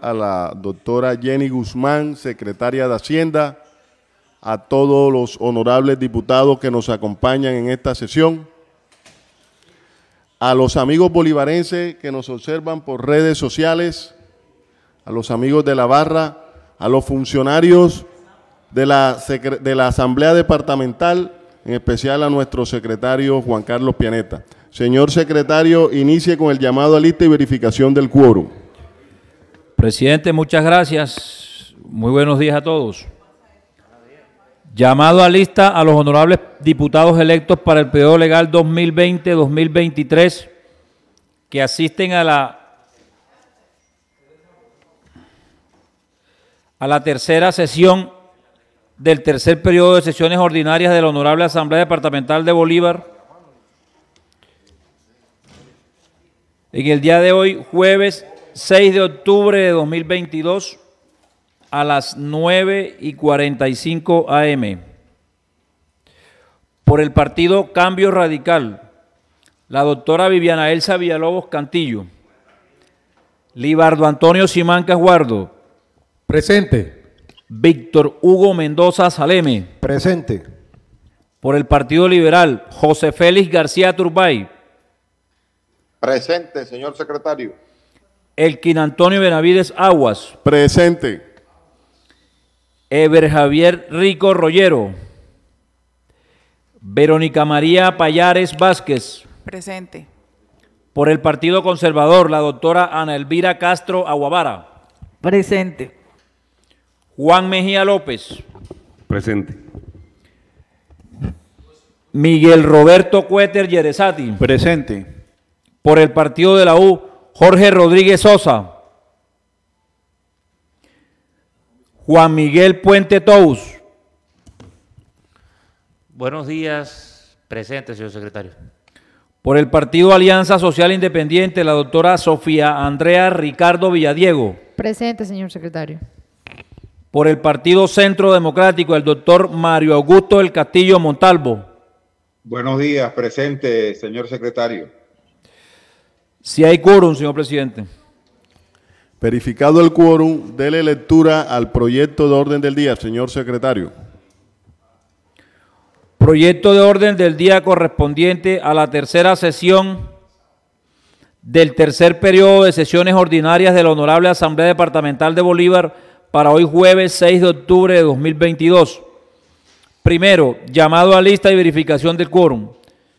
a la doctora Jenny Guzmán, secretaria de Hacienda, a todos los honorables diputados que nos acompañan en esta sesión, a los amigos bolivarenses que nos observan por redes sociales, a los amigos de la barra, a los funcionarios de la, de la Asamblea Departamental, en especial a nuestro secretario Juan Carlos Pianeta. Señor secretario, inicie con el llamado a lista y verificación del quórum. Presidente, muchas gracias. Muy buenos días a todos. Llamado a lista a los honorables diputados electos para el periodo legal 2020-2023 que asisten a la a la tercera sesión del tercer periodo de sesiones ordinarias de la Honorable Asamblea Departamental de Bolívar. En el día de hoy, jueves 6 de octubre de 2022 a las 9 y 45 AM. Por el partido Cambio Radical, la doctora Viviana Elsa Villalobos Cantillo. Libardo Antonio Simán Guardo. Presente. Víctor Hugo Mendoza Saleme. Presente. Por el Partido Liberal, José Félix García Turbay. Presente, señor secretario. Elkin Antonio Benavides Aguas. Presente. Eber Javier Rico Rollero. Verónica María Payares Vázquez. Presente. Por el Partido Conservador, la doctora Ana Elvira Castro Aguabara. Presente. Juan Mejía López. Presente. Miguel Roberto Cuéter Yerezati. Presente. Por el Partido de la U, Jorge Rodríguez Sosa. Juan Miguel Puente Tous. Buenos días, presente, señor secretario. Por el partido Alianza Social Independiente, la doctora Sofía Andrea Ricardo Villadiego. Presente, señor secretario. Por el partido Centro Democrático, el doctor Mario Augusto del Castillo Montalvo. Buenos días, presente, señor secretario. Si hay quórum, señor presidente. Verificado el quórum, dele lectura al proyecto de orden del día, señor secretario. Proyecto de orden del día correspondiente a la tercera sesión del tercer periodo de sesiones ordinarias de la Honorable Asamblea Departamental de Bolívar para hoy jueves 6 de octubre de 2022. Primero, llamado a lista y verificación del quórum.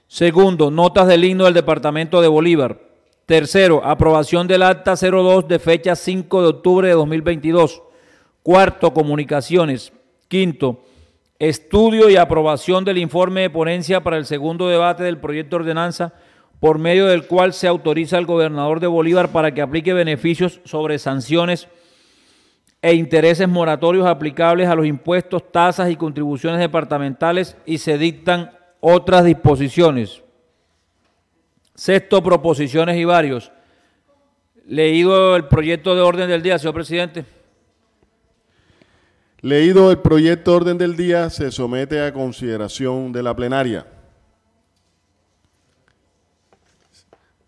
Segundo, notas del himno del Departamento de Bolívar. Tercero, aprobación del acta 02 de fecha 5 de octubre de 2022. Cuarto, comunicaciones. Quinto, estudio y aprobación del informe de ponencia para el segundo debate del proyecto de ordenanza por medio del cual se autoriza al gobernador de Bolívar para que aplique beneficios sobre sanciones e intereses moratorios aplicables a los impuestos, tasas y contribuciones departamentales y se dictan otras disposiciones. Sexto, proposiciones y varios. Leído el proyecto de orden del día, señor presidente. Leído el proyecto de orden del día, se somete a consideración de la plenaria.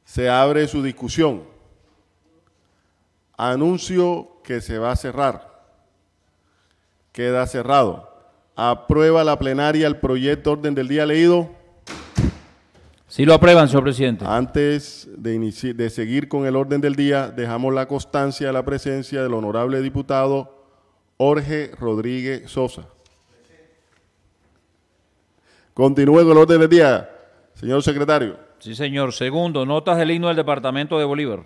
Se abre su discusión. Anuncio que se va a cerrar. Queda cerrado. Aprueba la plenaria el proyecto de orden del día leído. Si lo aprueban, señor presidente. Antes de, de seguir con el orden del día, dejamos la constancia de la presencia del honorable diputado Jorge Rodríguez Sosa. Continúe con el orden del día, señor secretario. Sí, señor. Segundo, notas del himno del Departamento de Bolívar.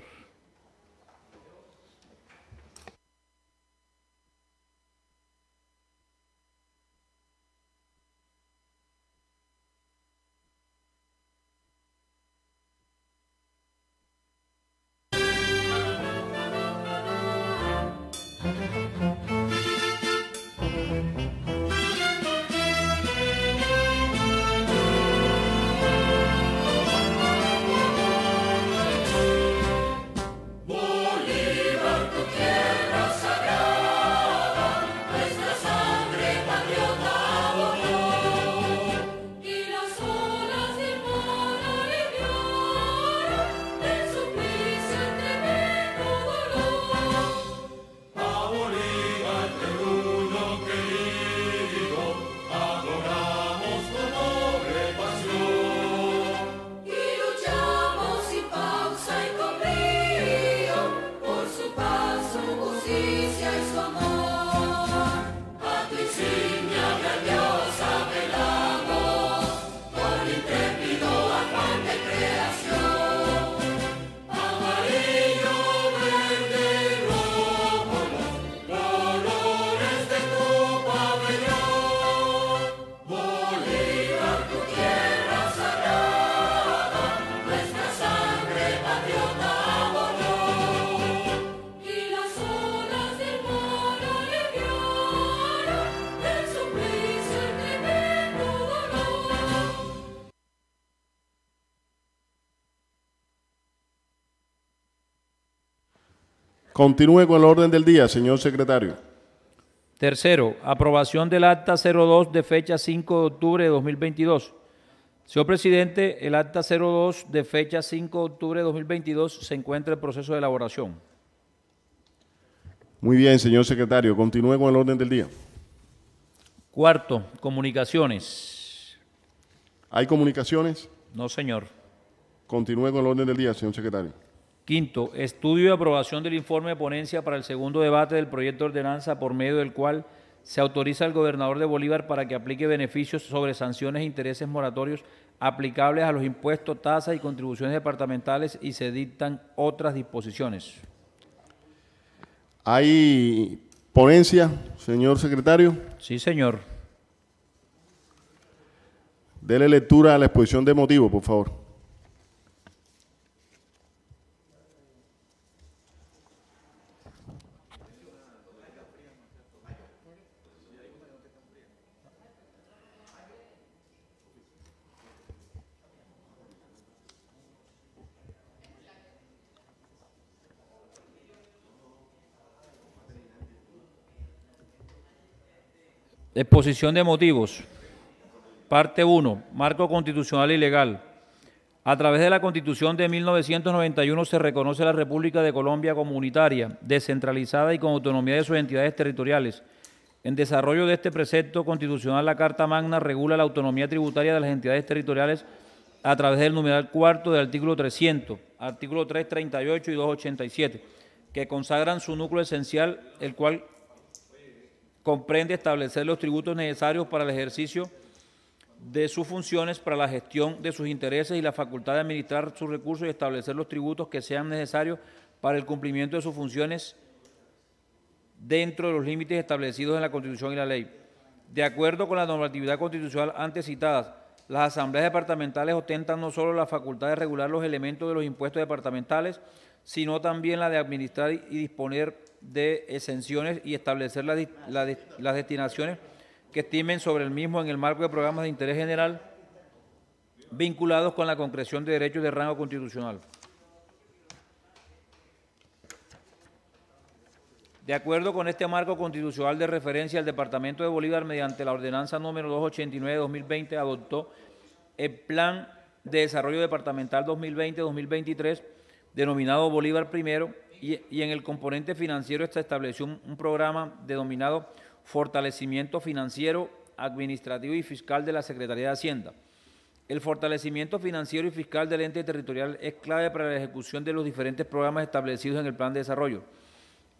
Continúe con el orden del día, señor secretario. Tercero, aprobación del acta 02 de fecha 5 de octubre de 2022. Señor presidente, el acta 02 de fecha 5 de octubre de 2022 se encuentra en proceso de elaboración. Muy bien, señor secretario, continúe con el orden del día. Cuarto, comunicaciones. ¿Hay comunicaciones? No, señor. Continúe con el orden del día, señor secretario. Quinto, estudio y aprobación del informe de ponencia para el segundo debate del proyecto de ordenanza por medio del cual se autoriza al gobernador de Bolívar para que aplique beneficios sobre sanciones e intereses moratorios aplicables a los impuestos, tasas y contribuciones departamentales y se dictan otras disposiciones. ¿Hay ponencia, señor secretario? Sí, señor. Dele lectura a la exposición de motivo, por favor. Exposición de motivos. Parte 1. Marco constitucional y legal. A través de la Constitución de 1991 se reconoce la República de Colombia como unitaria, descentralizada y con autonomía de sus entidades territoriales. En desarrollo de este precepto constitucional, la Carta Magna regula la autonomía tributaria de las entidades territoriales a través del numeral cuarto del artículo 300, artículo 338 y 287, que consagran su núcleo esencial, el cual comprende establecer los tributos necesarios para el ejercicio de sus funciones, para la gestión de sus intereses y la facultad de administrar sus recursos y establecer los tributos que sean necesarios para el cumplimiento de sus funciones dentro de los límites establecidos en la Constitución y la ley. De acuerdo con la normatividad constitucional antes citada, las asambleas departamentales ostentan no solo la facultad de regular los elementos de los impuestos departamentales, sino también la de administrar y disponer de exenciones y establecer las, destinaciones que estimen sobre el mismo en el marco de programas de interés general vinculados con la concreción de derechos de rango constitucional. De acuerdo con este marco constitucional de referencia, el Departamento de Bolívar, mediante la ordenanza número 289-2020, adoptó el Plan de Desarrollo Departamental 2020-2023, denominado Bolívar Primero, y, en el componente financiero está estableció un, programa denominado Fortalecimiento Financiero, Administrativo y Fiscal de la Secretaría de Hacienda. El fortalecimiento financiero y fiscal del ente territorial es clave para la ejecución de los diferentes programas establecidos en el plan de desarrollo.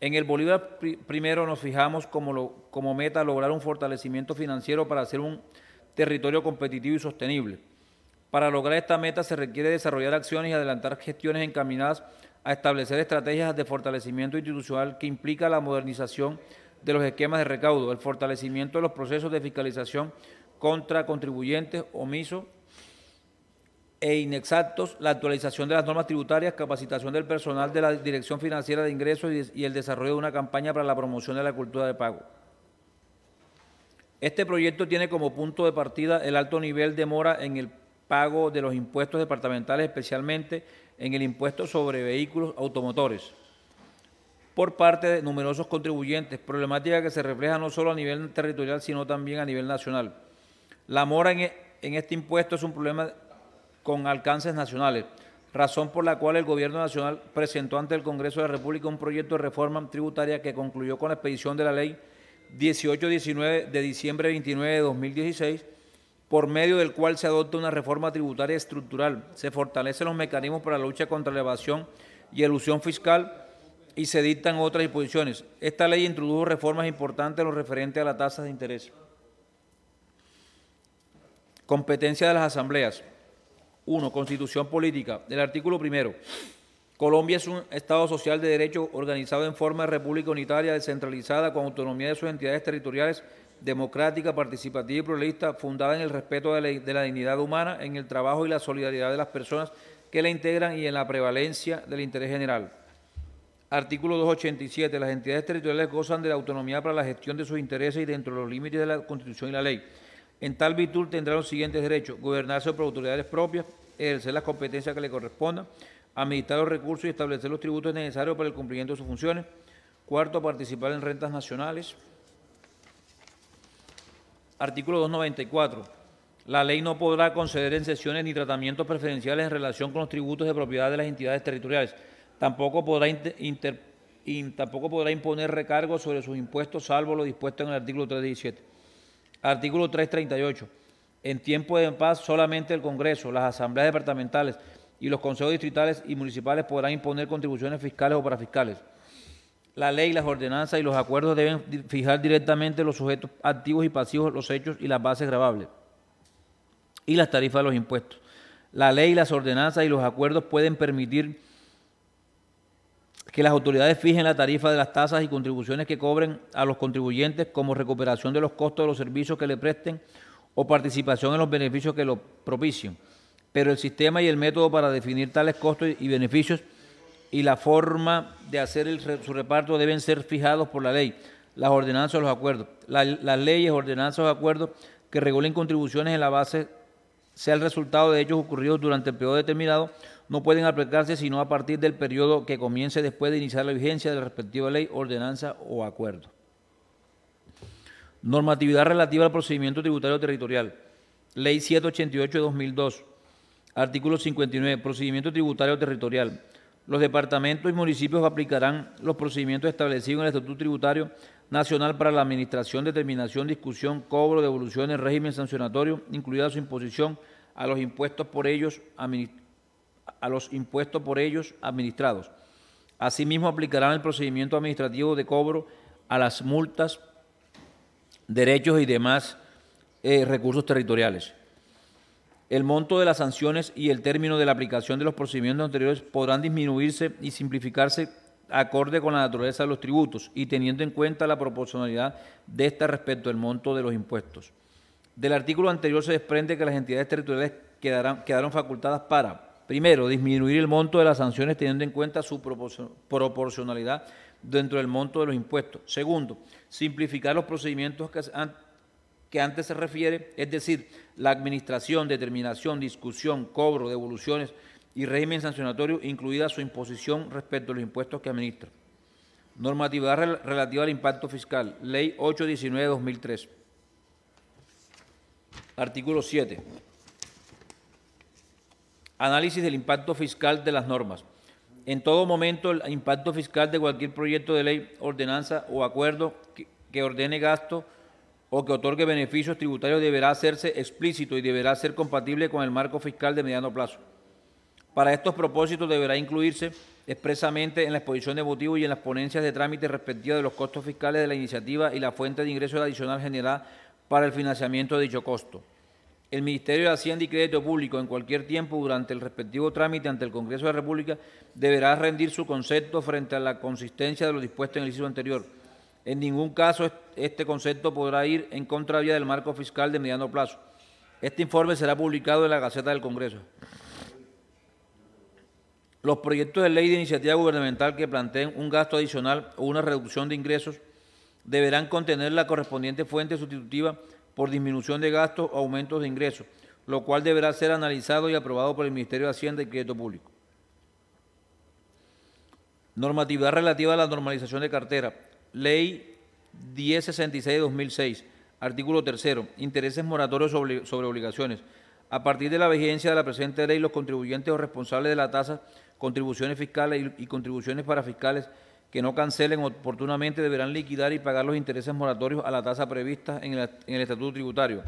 En el Bolívar primero nos fijamos como, como meta lograr un fortalecimiento financiero para hacer un territorio competitivo y sostenible. Para lograr esta meta se requiere desarrollar acciones y adelantar gestiones encaminadas a establecer estrategias de fortalecimiento institucional que implica la modernización de los esquemas de recaudo, el fortalecimiento de los procesos de fiscalización contra contribuyentes omisos e inexactos, la actualización de las normas tributarias, capacitación del personal de la Dirección Financiera de Ingresos y el desarrollo de una campaña para la promoción de la cultura de pago. Este proyecto tiene como punto de partida el alto nivel de mora en el pago de los impuestos departamentales, especialmente en el impuesto sobre vehículos automotores por parte de numerosos contribuyentes, problemática que se refleja no solo a nivel territorial, sino también a nivel nacional. La mora e, en, este impuesto es un problema con alcances nacionales, razón por la cual el Gobierno Nacional presentó ante el Congreso de la República un proyecto de reforma tributaria que concluyó con la expedición de la Ley 18-19 de diciembre 29 de 2016 por medio del cual se adopta una reforma tributaria estructural, se fortalecen los mecanismos para la lucha contra la evasión y elusión fiscal y se dictan otras disposiciones. Esta ley introdujo reformas importantes en lo referente a las tasa de interés. Competencia de las asambleas. 1. Constitución política. Del artículo primero. Colombia es un Estado social de derecho organizado en forma de república unitaria, descentralizada, con autonomía de sus entidades territoriales democrática, participativa y pluralista, fundada en el respeto de la, dignidad humana, en el trabajo y la solidaridad de las personas que la integran y en la prevalencia del interés general. Artículo 287. Las entidades territoriales gozan de la autonomía para la gestión de sus intereses y dentro de los límites de la Constitución y la ley. En tal virtud tendrán los siguientes derechos. Gobernarse por autoridades propias, ejercer las competencias que le correspondan, administrar los recursos y establecer los tributos necesarios para el cumplimiento de sus funciones. Cuarto, participar en rentas nacionales. Artículo 294. La ley no podrá conceder en ni tratamientos preferenciales en relación con los tributos de propiedad de las entidades territoriales. Tampoco podrá, tampoco podrá imponer recargos sobre sus impuestos, salvo lo dispuesto en el artículo 317. Artículo 338. En tiempo de paz, solamente el Congreso, las asambleas departamentales y los consejos distritales y municipales podrán imponer contribuciones fiscales o parafiscales. La ley, las ordenanzas y los acuerdos deben fijar directamente los sujetos activos y pasivos, los hechos y las bases grabables y las tarifas de los impuestos. La ley, las ordenanzas y los acuerdos pueden permitir que las autoridades fijen la tarifa de las tasas y contribuciones que cobren a los contribuyentes como recuperación de los costos de los servicios que le presten o participación en los beneficios que lo propician. Pero el sistema y el método para definir tales costos y beneficios y la forma de hacer su reparto deben ser fijados por la ley, las ordenanzas o los acuerdos. las leyes, ordenanzas o acuerdos que regulen contribuciones en la base sea el resultado de hechos ocurridos durante el periodo determinado, no pueden aplicarse sino a partir del periodo que comience después de iniciar la vigencia de la respectiva ley, ordenanza o acuerdo. Normatividad relativa al procedimiento tributario territorial. Ley 788 de 2002. Artículo 59. Procedimiento tributario territorial los departamentos y municipios aplicarán los procedimientos establecidos en el Estatuto Tributario Nacional para la Administración, Determinación, Discusión, Cobro, Devolución en régimen sancionatorio, incluida su imposición a los impuestos por ellos, a los impuestos por ellos administrados. Asimismo, aplicarán el procedimiento administrativo de cobro a las multas, derechos y demás eh, recursos territoriales. El monto de las sanciones y el término de la aplicación de los procedimientos anteriores podrán disminuirse y simplificarse acorde con la naturaleza de los tributos y teniendo en cuenta la proporcionalidad de esta respecto al monto de los impuestos. Del artículo anterior se desprende que las entidades territoriales quedaron facultadas para, primero, disminuir el monto de las sanciones teniendo en cuenta su proporcionalidad dentro del monto de los impuestos. Segundo, simplificar los procedimientos que que antes se refiere, es decir, la administración, determinación, discusión, cobro, devoluciones y régimen sancionatorio, incluida su imposición respecto a los impuestos que administra. Normatividad relativa al impacto fiscal, Ley 819-2003. Artículo 7. Análisis del impacto fiscal de las normas. En todo momento, el impacto fiscal de cualquier proyecto de ley, ordenanza o acuerdo que ordene gasto o que otorgue beneficios tributarios deberá hacerse explícito y deberá ser compatible con el marco fiscal de mediano plazo. Para estos propósitos deberá incluirse expresamente en la exposición de motivos y en las ponencias de trámite respectivas de los costos fiscales de la iniciativa y la fuente de ingresos adicional generada para el financiamiento de dicho costo. El Ministerio de Hacienda y Crédito Público, en cualquier tiempo durante el respectivo trámite ante el Congreso de la República, deberá rendir su concepto frente a la consistencia de lo dispuesto en el inciso anterior en ningún caso este concepto podrá ir en contravía del marco fiscal de mediano plazo. Este informe será publicado en la Gaceta del Congreso. Los proyectos de ley de iniciativa gubernamental que planteen un gasto adicional o una reducción de ingresos deberán contener la correspondiente fuente sustitutiva por disminución de gastos o aumentos de ingresos, lo cual deberá ser analizado y aprobado por el Ministerio de Hacienda y Crédito Público. Normatividad relativa a la normalización de cartera. Ley 1066 de 2006, artículo 3, intereses moratorios sobre, obligaciones. A partir de la vigencia de la presente ley, los contribuyentes o responsables de la tasa, contribuciones fiscales y, contribuciones para fiscales que no cancelen oportunamente deberán liquidar y pagar los intereses moratorios a la tasa prevista en el, Estatuto Tributario.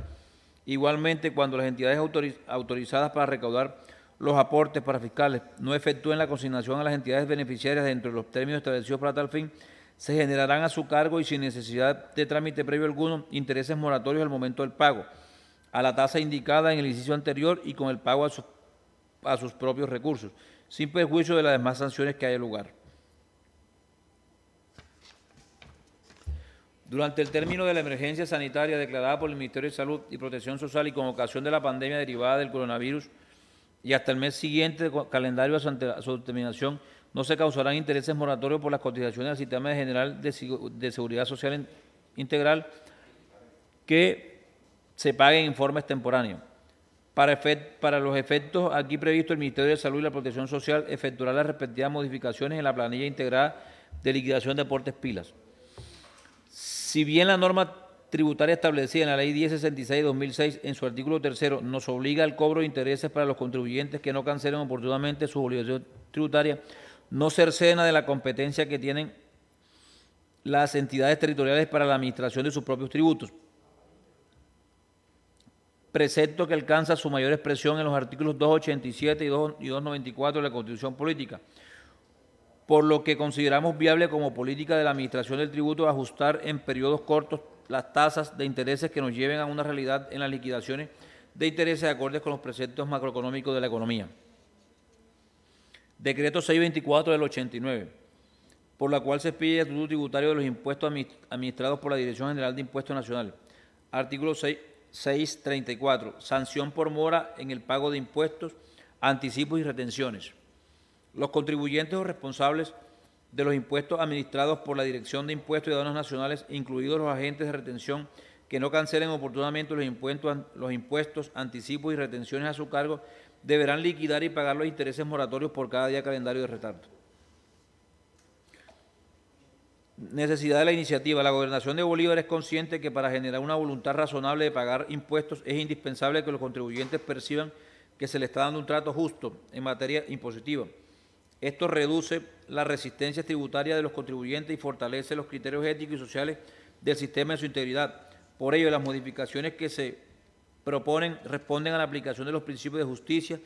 Igualmente, cuando las entidades autorizadas para recaudar los aportes para fiscales no efectúen la consignación a las entidades beneficiarias dentro de los términos establecidos para tal fin, se generarán a su cargo y sin necesidad de trámite previo alguno intereses moratorios al momento del pago, a la tasa indicada en el inciso anterior y con el pago a sus, propios recursos, sin perjuicio de las demás sanciones que haya lugar. Durante el término de la emergencia sanitaria declarada por el Ministerio de Salud y Protección Social y con ocasión de la pandemia derivada del coronavirus y hasta el mes siguiente calendario a su, determinación su no se causarán intereses moratorios por las cotizaciones del Sistema General de, Seguridad Social Integral que se paguen en forma extemporánea. Para, los efectos aquí previsto, el Ministerio de Salud y la Protección Social efectuará las respectivas modificaciones en la planilla integrada de liquidación de aportes pilas. Si bien la norma tributaria establecida en la Ley 1066 de 2006, en su artículo tercero, nos obliga al cobro de intereses para los contribuyentes que no cancelen oportunamente su obligación tributaria, no cercena de la competencia que tienen las entidades territoriales para la administración de sus propios tributos. Precepto que alcanza su mayor expresión en los artículos 287 y 294 de la Constitución Política, por lo que consideramos viable como política de la administración del tributo ajustar en periodos cortos las tasas de intereses que nos lleven a una realidad en las liquidaciones de intereses acordes con los preceptos macroeconómicos de la economía. Decreto 624 del 89, por la cual se expide el Estatuto Tributario de los Impuestos Administrados por la Dirección General de Impuestos Nacionales. Artículo 634, sanción por mora en el pago de impuestos, anticipos y retenciones. Los contribuyentes o responsables de los impuestos administrados por la Dirección de Impuestos y Aduanas Nacionales, incluidos los agentes de retención, que no cancelen oportunamente los impuestos, los impuestos, anticipos y retenciones a su cargo deberán liquidar y pagar los intereses moratorios por cada día calendario de retardo. Necesidad de la iniciativa. La gobernación de Bolívar es consciente que para generar una voluntad razonable de pagar impuestos es indispensable que los contribuyentes perciban que se les está dando un trato justo en materia impositiva. Esto reduce la resistencia tributaria de los contribuyentes y fortalece los criterios éticos y sociales del sistema en su integridad. Por ello, las modificaciones que se proponen responden a la aplicación de los principios de justicia,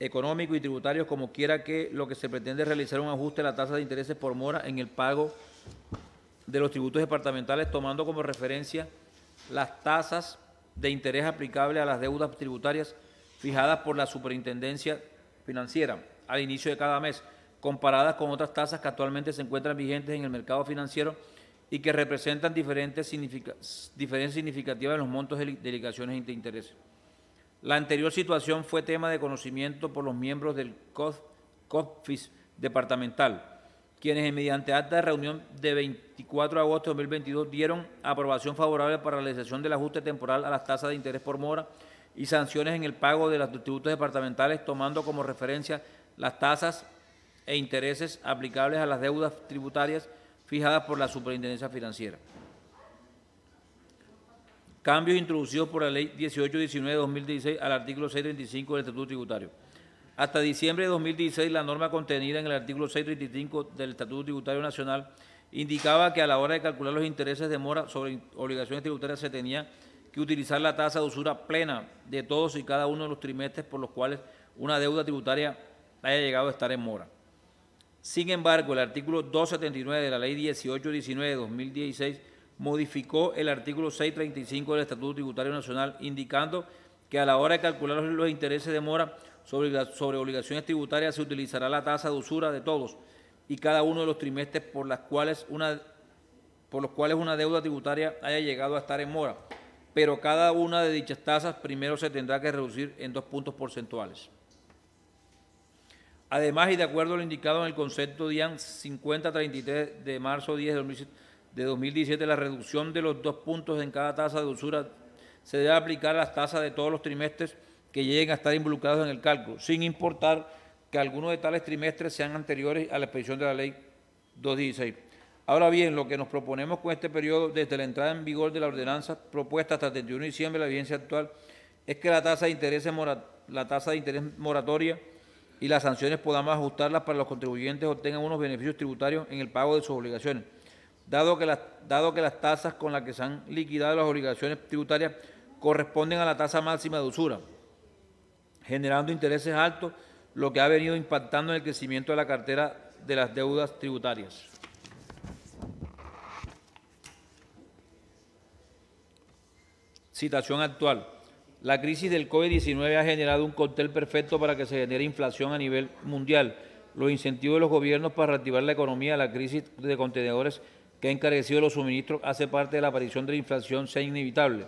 económico y tributario como quiera que lo que se pretende es realizar un ajuste a la tasa de intereses por mora en el pago de los tributos departamentales, tomando como referencia las tasas de interés aplicables a las deudas tributarias fijadas por la superintendencia financiera al inicio de cada mes, comparadas con otras tasas que actualmente se encuentran vigentes en el mercado financiero y que representan diferentes, significativas en los montos de delegaciones de interés. La anterior situación fue tema de conocimiento por los miembros del COFIS departamental, quienes mediante acta de reunión de 24 de agosto de 2022 dieron aprobación favorable para la realización del ajuste temporal a las tasas de interés por mora y sanciones en el pago de los tributos departamentales, tomando como referencia las tasas e intereses aplicables a las deudas tributarias fijadas por la Superintendencia Financiera. Cambios introducidos por la Ley 1819 de 2016 al artículo 635 del Estatuto Tributario. Hasta diciembre de 2016, la norma contenida en el artículo 635 del Estatuto Tributario Nacional indicaba que a la hora de calcular los intereses de mora sobre obligaciones tributarias se tenía que utilizar la tasa de usura plena de todos y cada uno de los trimestres por los cuales una deuda tributaria haya llegado a estar en mora. Sin embargo, el artículo 279 de la Ley 1819 de 2016 modificó el artículo 635 del Estatuto Tributario Nacional, indicando que a la hora de calcular los intereses de mora sobre, obligaciones tributarias se utilizará la tasa de usura de todos y cada uno de los trimestres por los cuales una deuda tributaria haya llegado a estar en mora, pero cada una de dichas tasas primero se tendrá que reducir en dos puntos porcentuales. Además, y de acuerdo a lo indicado en el concepto 50-33 de marzo 10 de 2017, la reducción de los dos puntos en cada tasa de usura se debe aplicar a las tasas de todos los trimestres que lleguen a estar involucrados en el cálculo, sin importar que algunos de tales trimestres sean anteriores a la expedición de la ley 216. Ahora bien, lo que nos proponemos con este periodo, desde la entrada en vigor de la ordenanza propuesta hasta el 31 de diciembre de la vigencia actual, es que la tasa de interés, la tasa de interés moratoria y las sanciones podamos ajustarlas para que los contribuyentes obtengan unos beneficios tributarios en el pago de sus obligaciones. Dado que, las, dado que las tasas con las que se han liquidado las obligaciones tributarias corresponden a la tasa máxima de usura, generando intereses altos, lo que ha venido impactando en el crecimiento de la cartera de las deudas tributarias. Citación actual. La crisis del COVID-19 ha generado un cóctel perfecto para que se genere inflación a nivel mundial. Los incentivos de los gobiernos para reactivar la economía, la crisis de contenedores que ha encarecido los suministros, hace parte de la aparición de la inflación, sea inevitable.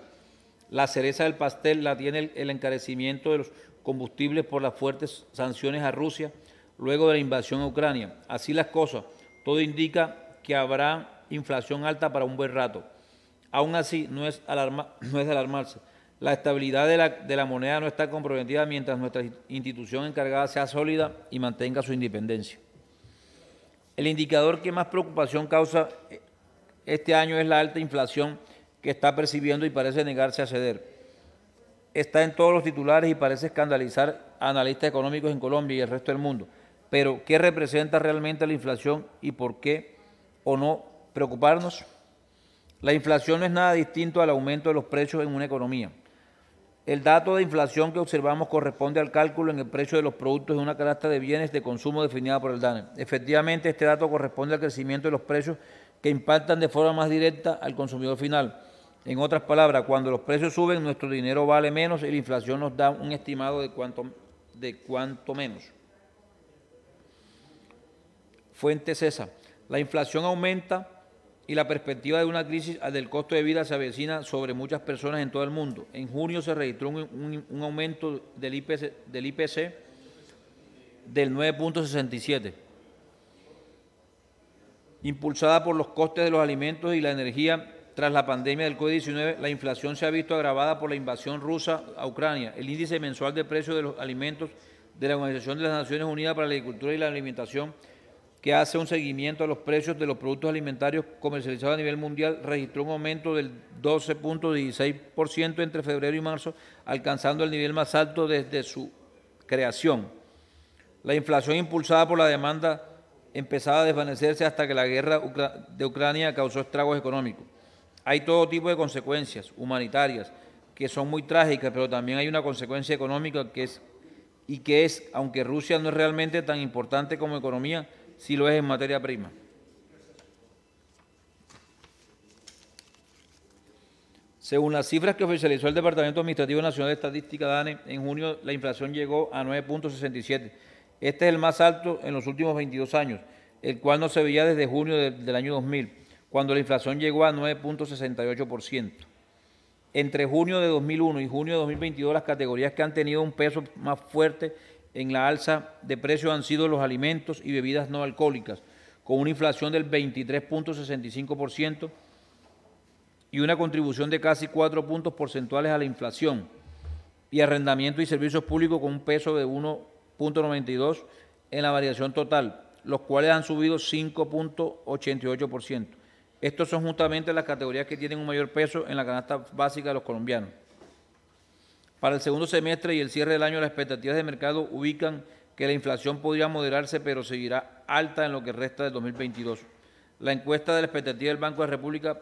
La cereza del pastel la tiene el, encarecimiento de los combustibles por las fuertes sanciones a Rusia luego de la invasión a Ucrania. Así las cosas, todo indica que habrá inflación alta para un buen rato. Aún así, no es, no es alarmarse. La estabilidad de la, moneda no está comprometida mientras nuestra institución encargada sea sólida y mantenga su independencia. El indicador que más preocupación causa eh, este año es la alta inflación que está percibiendo y parece negarse a ceder. Está en todos los titulares y parece escandalizar a analistas económicos en Colombia y el resto del mundo. Pero, ¿qué representa realmente la inflación y por qué o no preocuparnos? La inflación no es nada distinto al aumento de los precios en una economía el dato de inflación que observamos corresponde al cálculo en el precio de los productos de una canasta de bienes de consumo definida por el DANE. Efectivamente, este dato corresponde al crecimiento de los precios que impactan de forma más directa al consumidor final. En otras palabras, cuando los precios suben, nuestro dinero vale menos y la inflación nos da un estimado de cuánto, de cuánto menos. Fuente CESA. La inflación aumenta y la perspectiva de una crisis del costo de vida se avecina sobre muchas personas en todo el mundo. En junio se registró un, aumento del IPC del, IPC del 9.67, impulsada por los costes de los alimentos y la energía. Tras la pandemia del COVID-19, la inflación se ha visto agravada por la invasión rusa a Ucrania. El índice mensual de precios de los alimentos de la Organización de las Naciones Unidas para la Agricultura y la Alimentación que hace un seguimiento a los precios de los productos alimentarios comercializados a nivel mundial, registró un aumento del 12.16% entre febrero y marzo, alcanzando el nivel más alto desde su creación. La inflación impulsada por la demanda empezaba a desvanecerse hasta que la guerra de Ucrania causó estragos económicos. Hay todo tipo de consecuencias humanitarias que son muy trágicas, pero también hay una consecuencia económica que es y que es, aunque Rusia no es realmente tan importante como economía, si lo es en materia prima. Según las cifras que oficializó el Departamento Administrativo Nacional de Estadística, DANE, en junio la inflación llegó a 9.67. Este es el más alto en los últimos 22 años, el cual no se veía desde junio del año 2000, cuando la inflación llegó a 9.68%. Entre junio de 2001 y junio de 2022, las categorías que han tenido un peso más fuerte en la alza de precios han sido los alimentos y bebidas no alcohólicas, con una inflación del 23.65% y una contribución de casi 4 puntos porcentuales a la inflación, y arrendamiento y servicios públicos con un peso de 1.92 en la variación total, los cuales han subido 5.88%. Estos son justamente las categorías que tienen un mayor peso en la canasta básica de los colombianos. Para el segundo semestre y el cierre del año, las expectativas de mercado ubican que la inflación podría moderarse, pero seguirá alta en lo que resta del 2022. La encuesta de la expectativa del Banco de la República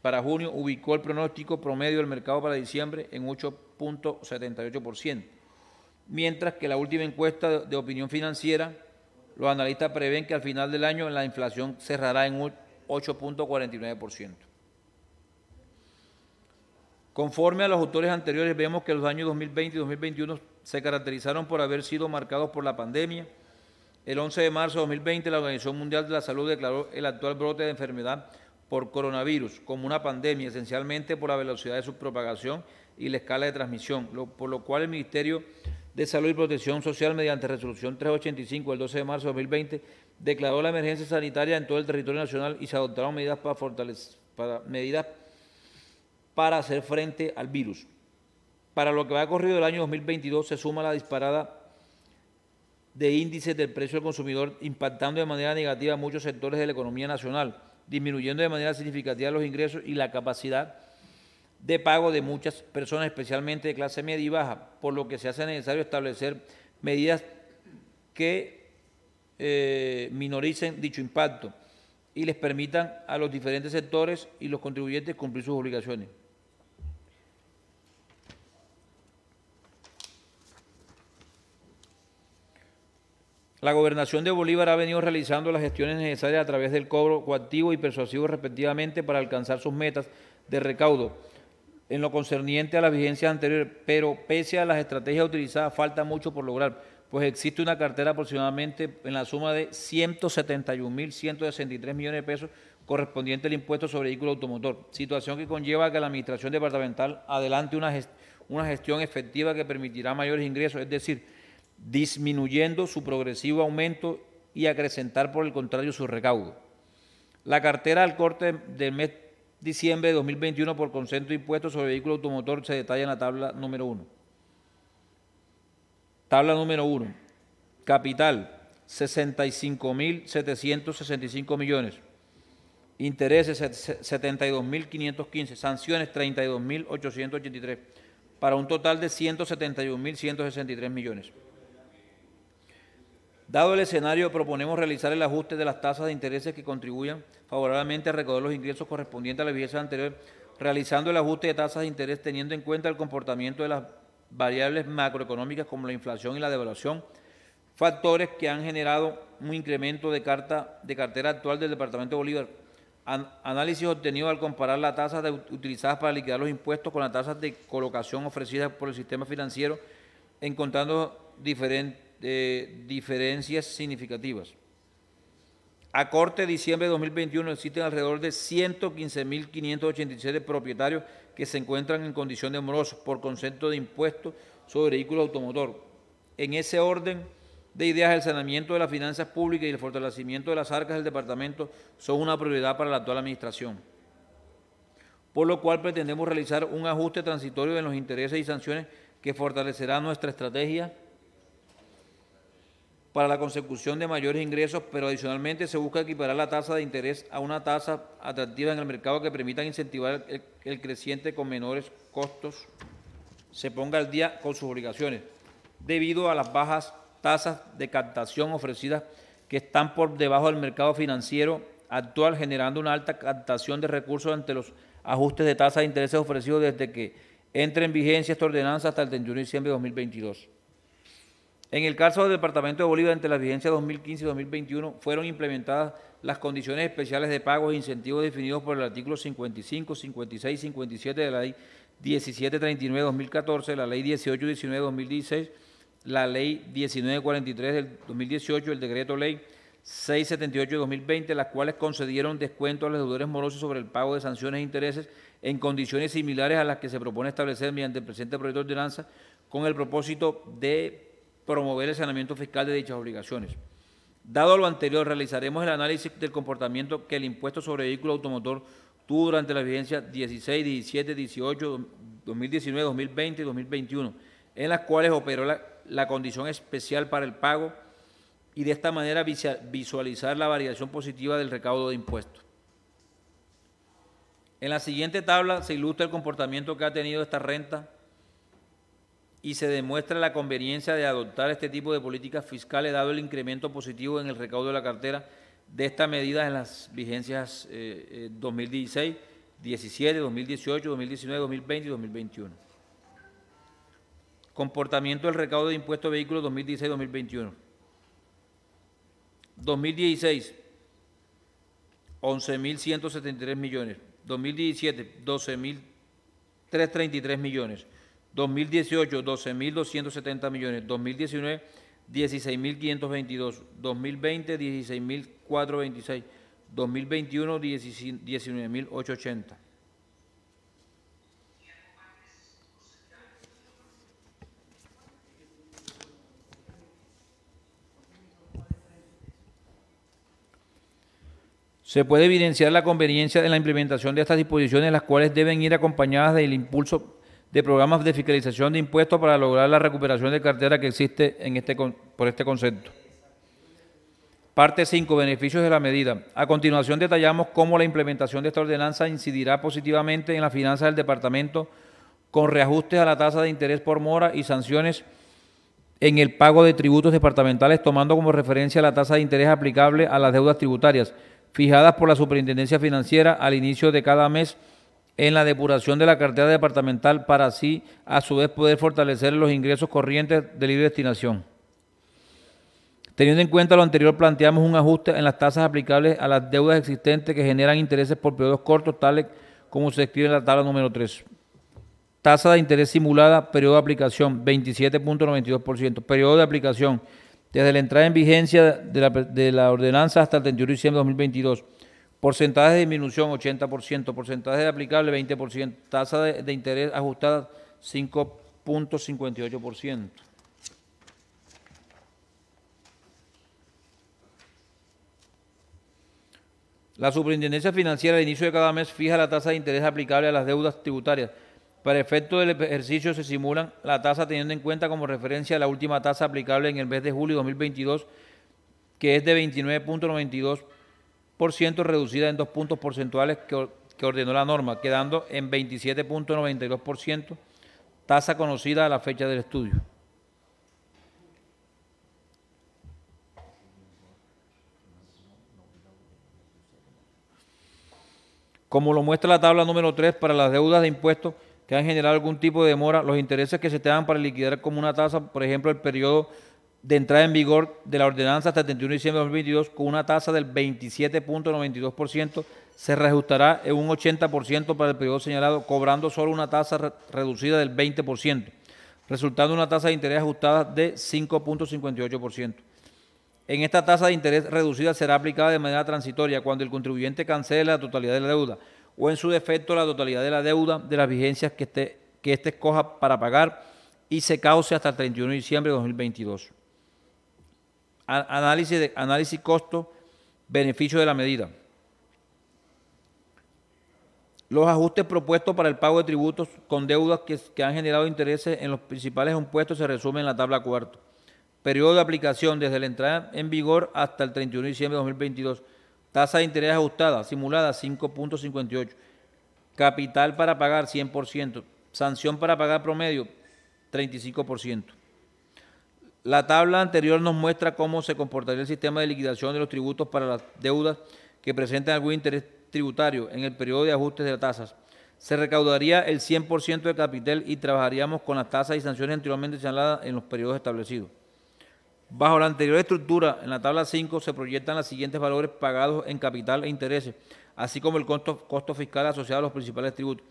para junio ubicó el pronóstico promedio del mercado para diciembre en 8.78%, mientras que la última encuesta de opinión financiera, los analistas prevén que al final del año la inflación cerrará en 8.49%. Conforme a los autores anteriores, vemos que los años 2020 y 2021 se caracterizaron por haber sido marcados por la pandemia. El 11 de marzo de 2020, la Organización Mundial de la Salud declaró el actual brote de enfermedad por coronavirus como una pandemia, esencialmente por la velocidad de su propagación y la escala de transmisión, por lo cual el Ministerio de Salud y Protección Social, mediante resolución 385 del 12 de marzo de 2020, declaró la emergencia sanitaria en todo el territorio nacional y se adoptaron medidas para fortalecer, para medidas para hacer frente al virus. Para lo que va a corrido el año 2022 se suma la disparada de índices del precio del consumidor impactando de manera negativa a muchos sectores de la economía nacional, disminuyendo de manera significativa los ingresos y la capacidad de pago de muchas personas, especialmente de clase media y baja, por lo que se hace necesario establecer medidas que eh, minoricen dicho impacto y les permitan a los diferentes sectores y los contribuyentes cumplir sus obligaciones. La gobernación de Bolívar ha venido realizando las gestiones necesarias a través del cobro coactivo y persuasivo respectivamente para alcanzar sus metas de recaudo en lo concerniente a la vigencia anterior. pero pese a las estrategias utilizadas falta mucho por lograr, pues existe una cartera aproximadamente en la suma de 171.163 millones de pesos correspondiente al impuesto sobre vehículo automotor, situación que conlleva que la Administración Departamental adelante una, una gestión efectiva que permitirá mayores ingresos, es decir, disminuyendo su progresivo aumento y acrecentar por el contrario su recaudo. La cartera al corte del mes de diciembre de 2021 por concepto de impuestos sobre vehículo automotor se detalla en la tabla número 1. Tabla número 1. Capital, 65.765 millones. Intereses, 72.515. Sanciones, 32.883. Para un total de 171.163 millones. Dado el escenario, proponemos realizar el ajuste de las tasas de intereses que contribuyan favorablemente a recoger los ingresos correspondientes a la vigencia anterior, realizando el ajuste de tasas de interés teniendo en cuenta el comportamiento de las variables macroeconómicas como la inflación y la devaluación, factores que han generado un incremento de, carta, de cartera actual del Departamento de Bolívar. análisis obtenido al comparar las tasas utilizadas para liquidar los impuestos con las tasas de colocación ofrecidas por el sistema financiero, encontrando diferentes de diferencias significativas. A corte de diciembre de 2021 existen alrededor de 115.587 propietarios que se encuentran en condición de morosos por concepto de impuestos sobre vehículos automotor. En ese orden de ideas, el saneamiento de las finanzas públicas y el fortalecimiento de las arcas del departamento son una prioridad para la actual administración, por lo cual pretendemos realizar un ajuste transitorio en los intereses y sanciones que fortalecerá nuestra estrategia para la consecución de mayores ingresos, pero adicionalmente se busca equiparar la tasa de interés a una tasa atractiva en el mercado que permita incentivar el, creciente con menores costos se ponga al día con sus obligaciones, debido a las bajas tasas de captación ofrecidas que están por debajo del mercado financiero actual, generando una alta captación de recursos ante los ajustes de tasas de intereses ofrecidos desde que entre en vigencia esta ordenanza hasta el 31 de diciembre de 2022. En el caso del Departamento de Bolívar, entre la vigencia 2015 y 2021, fueron implementadas las condiciones especiales de pagos e incentivos definidos por el artículo 55, 56 y 57 de la Ley 1739-2014, la Ley 1819-2016, la Ley 1943 del 2018, el Decreto Ley 678-2020, las cuales concedieron descuento a los deudores morosos sobre el pago de sanciones e intereses en condiciones similares a las que se propone establecer mediante el presente proyecto de ordenanza, con el propósito de promover el saneamiento fiscal de dichas obligaciones. Dado lo anterior, realizaremos el análisis del comportamiento que el impuesto sobre vehículo automotor tuvo durante la vigencia 16, 17, 18, 2019, 2020 y 2021, en las cuales operó la condición especial para el pago y de esta manera visualizar la variación positiva del recaudo de impuestos. En la siguiente tabla se ilustra el comportamiento que ha tenido esta renta y se demuestra la conveniencia de adoptar este tipo de políticas fiscales dado el incremento positivo en el recaudo de la cartera de estas medidas en las vigencias 2016, 2017, 2018, 2019, 2020 y 2021. Comportamiento del recaudo de impuestos de vehículos 2016-2021. 2016, 11.173 millones. 2017, 12.333 millones. 2018, 12.270 millones. 2019, 16.522. 2020, 16.426. 2021, 19.880. Se puede evidenciar la conveniencia de la implementación de estas disposiciones, las cuales deben ir acompañadas del impulso de programas de fiscalización de impuestos para lograr la recuperación de cartera que existe en este, por este concepto. Parte 5. Beneficios de la medida. A continuación detallamos cómo la implementación de esta ordenanza incidirá positivamente en las finanzas del departamento con reajustes a la tasa de interés por mora y sanciones en el pago de tributos departamentales, tomando como referencia la tasa de interés aplicable a las deudas tributarias, fijadas por la Superintendencia Financiera al inicio de cada mes en la depuración de la cartera departamental para así, a su vez, poder fortalecer los ingresos corrientes de libre destinación. Teniendo en cuenta lo anterior, planteamos un ajuste en las tasas aplicables a las deudas existentes que generan intereses por periodos cortos, tales como se escribe en la tabla número 3. Tasa de interés simulada, periodo de aplicación, 27.92%. Periodo de aplicación, desde la entrada en vigencia de la, de la ordenanza hasta el 31 de diciembre de 2022 porcentaje de disminución 80%, porcentaje de aplicable 20%, tasa de, interés ajustada 5.58%. La Superintendencia Financiera al inicio de cada mes fija la tasa de interés aplicable a las deudas tributarias. Para efecto del ejercicio se simulan la tasa teniendo en cuenta como referencia la última tasa aplicable en el mes de julio de 2022, que es de 29.92% reducida en dos puntos porcentuales que, ordenó la norma, quedando en 27.92%, tasa conocida a la fecha del estudio. Como lo muestra la tabla número 3, para las deudas de impuestos que han generado algún tipo de demora, los intereses que se te dan para liquidar como una tasa, por ejemplo, el periodo de entrada en vigor de la ordenanza hasta el 31 de diciembre de 2022 con una tasa del 27.92%, se reajustará en un 80% para el periodo señalado, cobrando solo una tasa reducida del 20%, resultando una tasa de interés ajustada de 5.58%. En esta tasa de interés reducida será aplicada de manera transitoria cuando el contribuyente cancele la totalidad de la deuda o en su defecto la totalidad de la deuda de las vigencias que éste que este escoja para pagar y se cause hasta el 31 de diciembre de 2022 análisis, de, análisis costo, beneficio de la medida. Los ajustes propuestos para el pago de tributos con deudas que, que han generado intereses en los principales impuestos se resumen en la tabla cuarto. Periodo de aplicación desde la entrada en vigor hasta el 31 de diciembre de 2022. Tasa de interés ajustada, simulada 5.58. Capital para pagar 100%. Sanción para pagar promedio 35%. La tabla anterior nos muestra cómo se comportaría el sistema de liquidación de los tributos para las deudas que presentan algún interés tributario en el periodo de ajustes de las tasas. Se recaudaría el 100% de capital y trabajaríamos con las tasas y sanciones anteriormente señaladas en los periodos establecidos. Bajo la anterior estructura, en la tabla 5 se proyectan los siguientes valores pagados en capital e intereses, así como el costo, fiscal asociado a los principales tributos.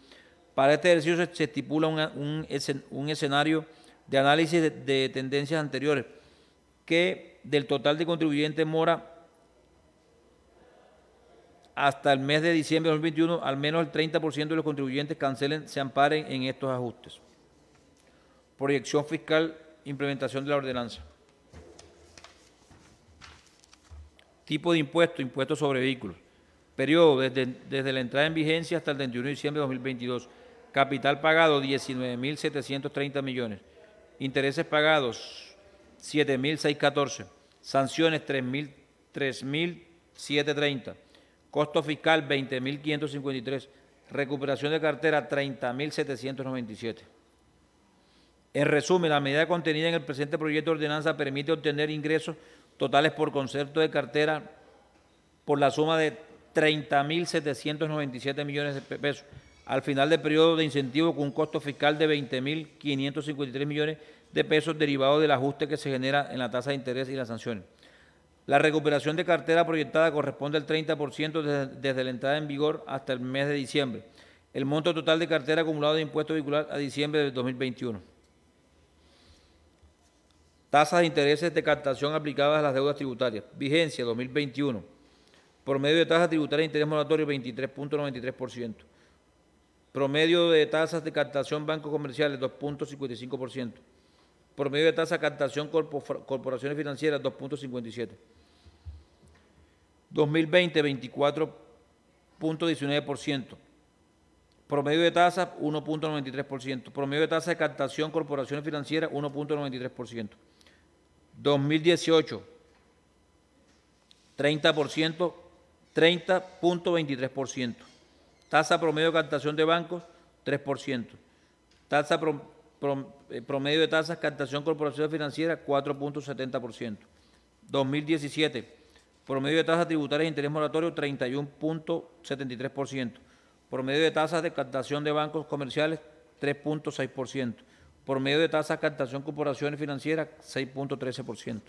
Para este ejercicio se, estipula un, un escenario de análisis de, tendencias anteriores, que del total de contribuyentes mora hasta el mes de diciembre de 2021, al menos el 30% de los contribuyentes cancelen, se amparen en estos ajustes. Proyección fiscal, implementación de la ordenanza. Tipo de impuesto, impuesto sobre vehículos. Periodo desde, desde la entrada en vigencia hasta el 31 de diciembre de 2022. Capital pagado, 19.730 millones. Intereses pagados, 7.614. Sanciones, 3.730. Costo fiscal, 20.553. Recuperación de cartera, 30.797. En resumen, la medida contenida en el presente proyecto de ordenanza permite obtener ingresos totales por concepto de cartera por la suma de 30.797 millones de pesos al final del periodo de incentivo con un costo fiscal de 20.553 millones de pesos derivados del ajuste que se genera en la tasa de interés y las sanciones. La recuperación de cartera proyectada corresponde al 30% desde, la entrada en vigor hasta el mes de diciembre. El monto total de cartera acumulado de impuesto vehicular a diciembre de 2021. Tasas de intereses de captación aplicadas a las deudas tributarias. Vigencia 2021. Por medio de tasas tributaria de interés moratorio 23.93%. Promedio de tasas de captación bancos comerciales, 2.55%. Promedio de tasa de captación corporaciones financieras, 2.57%. 2020, 24.19%. Promedio de tasas, 1.93%. Promedio de tasa de captación corporaciones financieras, 1.93%. 2018, 30%, 30.23%. Tasa promedio de captación de bancos, 3%. Tasa eh, promedio de tasas captación corporaciones financieras, 4.70%. 2017, promedio de tasas tributarias de interés moratorio, 31.73%. Promedio de tasas de captación de bancos comerciales, 3.6%. Promedio de tasas de captación corporaciones financieras, 6.13%.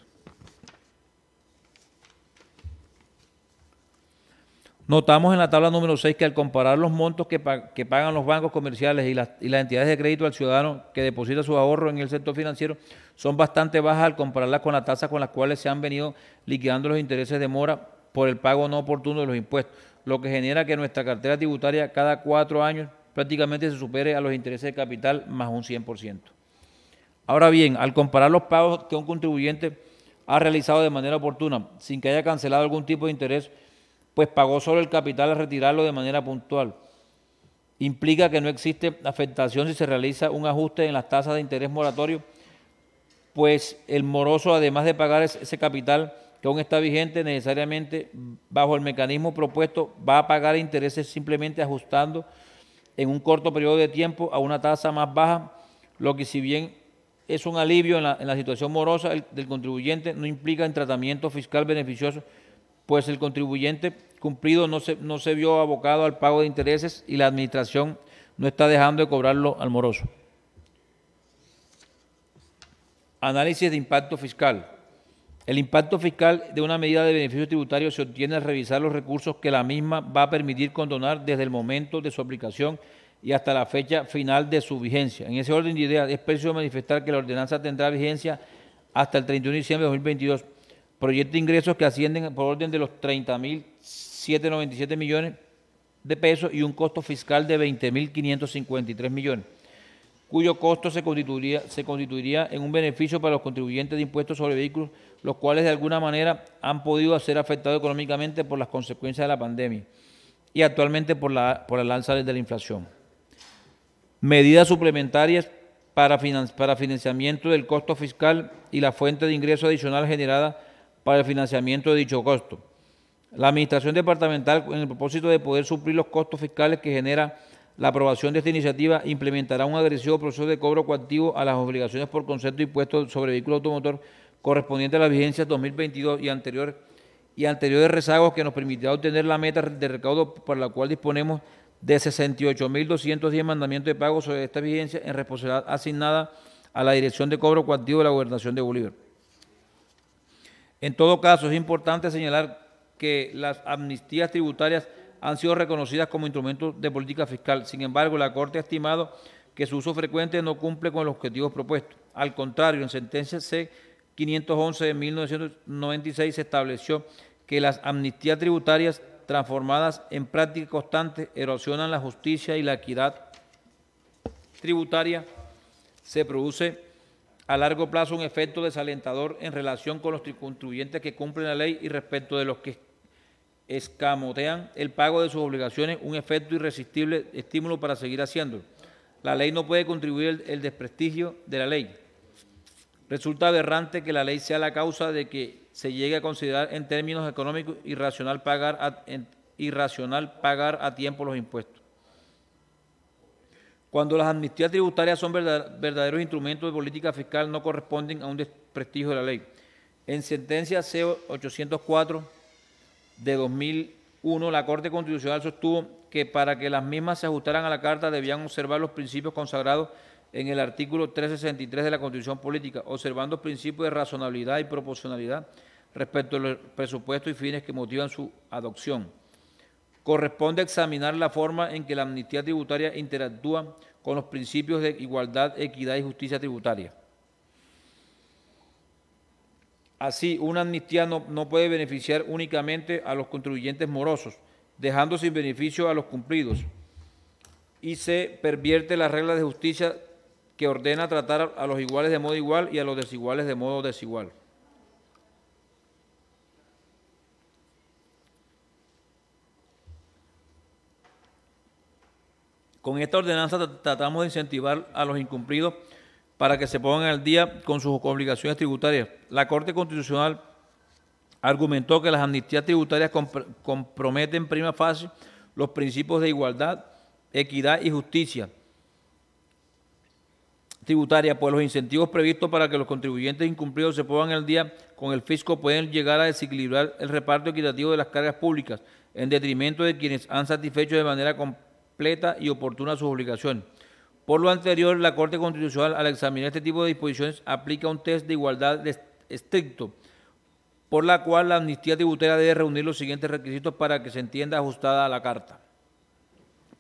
Notamos en la tabla número 6 que al comparar los montos que, pagan los bancos comerciales y las, entidades de crédito al ciudadano que deposita su ahorro en el sector financiero son bastante bajas al compararlas con las tasas con las cuales se han venido liquidando los intereses de mora por el pago no oportuno de los impuestos, lo que genera que nuestra cartera tributaria cada cuatro años prácticamente se supere a los intereses de capital más un 100%. Ahora bien, al comparar los pagos que un contribuyente ha realizado de manera oportuna, sin que haya cancelado algún tipo de interés, pues pagó solo el capital al retirarlo de manera puntual. Implica que no existe afectación si se realiza un ajuste en las tasas de interés moratorio, pues el moroso, además de pagar ese capital que aún está vigente, necesariamente bajo el mecanismo propuesto va a pagar intereses simplemente ajustando en un corto periodo de tiempo a una tasa más baja, lo que si bien es un alivio en la, situación morosa del contribuyente, no implica en tratamiento fiscal beneficioso, pues el contribuyente cumplido no se, no se vio abocado al pago de intereses y la administración no está dejando de cobrarlo al moroso. Análisis de impacto fiscal. El impacto fiscal de una medida de beneficio tributario se obtiene al revisar los recursos que la misma va a permitir condonar desde el momento de su aplicación y hasta la fecha final de su vigencia. En ese orden de ideas, es preciso manifestar que la ordenanza tendrá vigencia hasta el 31 de diciembre de 2022. Proyecto de ingresos que ascienden por orden de los 30.000 mil 797 millones de pesos y un costo fiscal de 20.553 millones, cuyo costo se constituiría, se constituiría en un beneficio para los contribuyentes de impuestos sobre vehículos, los cuales de alguna manera han podido ser afectados económicamente por las consecuencias de la pandemia y actualmente por la, por el alza de la inflación. Medidas suplementarias para financiamiento del costo fiscal y la fuente de ingreso adicional generada para el financiamiento de dicho costo la Administración Departamental, en el propósito de poder suplir los costos fiscales que genera la aprobación de esta iniciativa, implementará un agresivo proceso de cobro coactivo a las obligaciones por concepto de impuestos sobre vehículos automotor correspondiente a la vigencia 2022 y anterior y anteriores rezagos que nos permitirá obtener la meta de recaudo para la cual disponemos de 68.210 mandamientos de pago sobre esta vigencia en responsabilidad asignada a la Dirección de Cobro Coactivo de la Gobernación de Bolívar. En todo caso, es importante señalar que las amnistías tributarias han sido reconocidas como instrumentos de política fiscal. Sin embargo, la Corte ha estimado que su uso frecuente no cumple con los objetivos propuestos. Al contrario, en sentencia C-511 de 1996 se estableció que las amnistías tributarias transformadas en prácticas constantes erosionan la justicia y la equidad tributaria. Se produce a largo plazo un efecto desalentador en relación con los contribuyentes que cumplen la ley y respecto de los que escamotean el pago de sus obligaciones, un efecto irresistible estímulo para seguir haciéndolo. La ley no puede contribuir el desprestigio de la ley. Resulta aberrante que la ley sea la causa de que se llegue a considerar en términos económicos irracional pagar a, irracional pagar a tiempo los impuestos. Cuando las amnistías tributarias son verdaderos instrumentos de política fiscal, no corresponden a un desprestigio de la ley. En sentencia C804 de 2001, la Corte Constitucional sostuvo que para que las mismas se ajustaran a la Carta debían observar los principios consagrados en el artículo 363 de la Constitución Política, observando principios de razonabilidad y proporcionalidad respecto a los presupuestos y fines que motivan su adopción. Corresponde examinar la forma en que la amnistía tributaria interactúa con los principios de igualdad, equidad y justicia tributaria. Así, una amnistía no, puede beneficiar únicamente a los contribuyentes morosos, dejando sin beneficio a los cumplidos. Y se pervierte la regla de justicia que ordena tratar a los iguales de modo igual y a los desiguales de modo desigual. Con esta ordenanza tratamos de incentivar a los incumplidos para que se pongan al día con sus obligaciones tributarias. La Corte Constitucional argumentó que las amnistías tributarias comprometen en prima fase los principios de igualdad, equidad y justicia tributaria, pues los incentivos previstos para que los contribuyentes incumplidos se pongan al día con el fisco pueden llegar a desequilibrar el reparto equitativo de las cargas públicas, en detrimento de quienes han satisfecho de manera completa y oportuna sus obligaciones. Por lo anterior, la Corte Constitucional, al examinar este tipo de disposiciones, aplica un test de igualdad estricto, por la cual la amnistía tributaria debe reunir los siguientes requisitos para que se entienda ajustada a la Carta.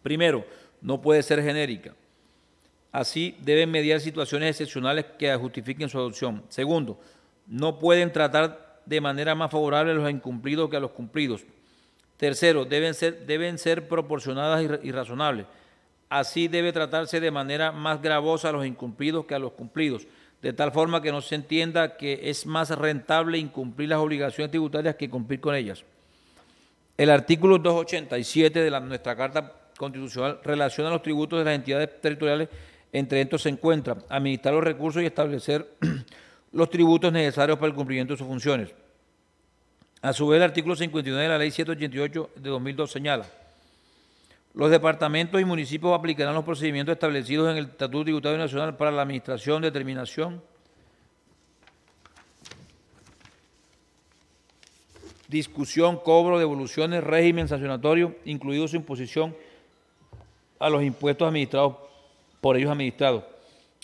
Primero, no puede ser genérica. Así, deben mediar situaciones excepcionales que justifiquen su adopción. Segundo, no pueden tratar de manera más favorable a los incumplidos que a los cumplidos. Tercero, deben ser, proporcionadas y razonables. Así debe tratarse de manera más gravosa a los incumplidos que a los cumplidos, de tal forma que no se entienda que es más rentable incumplir las obligaciones tributarias que cumplir con ellas. El artículo 287 de nuestra Carta Constitucional relaciona los tributos de las entidades territoriales, entre estos se encuentra administrar los recursos y establecer los tributos necesarios para el cumplimiento de sus funciones. A su vez, el artículo 59 de la Ley 788 de 2002 señala los departamentos y municipios aplicarán los procedimientos establecidos en el Estatuto Tributario Nacional para la Administración, Determinación, discusión, cobro, devoluciones, régimen sancionatorio, incluido su imposición a los impuestos administrados por ellos administrados.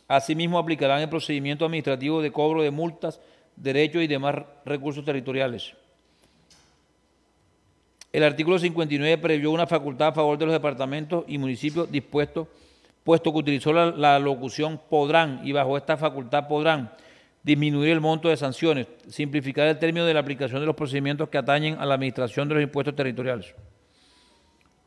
Asimismo, aplicarán el procedimiento administrativo de cobro de multas, derechos y demás recursos territoriales. El artículo 59 previó una facultad a favor de los departamentos y municipios dispuestos, puesto que utilizó la, locución podrán y bajo esta facultad podrán disminuir el monto de sanciones, simplificar el término de la aplicación de los procedimientos que atañen a la administración de los impuestos territoriales.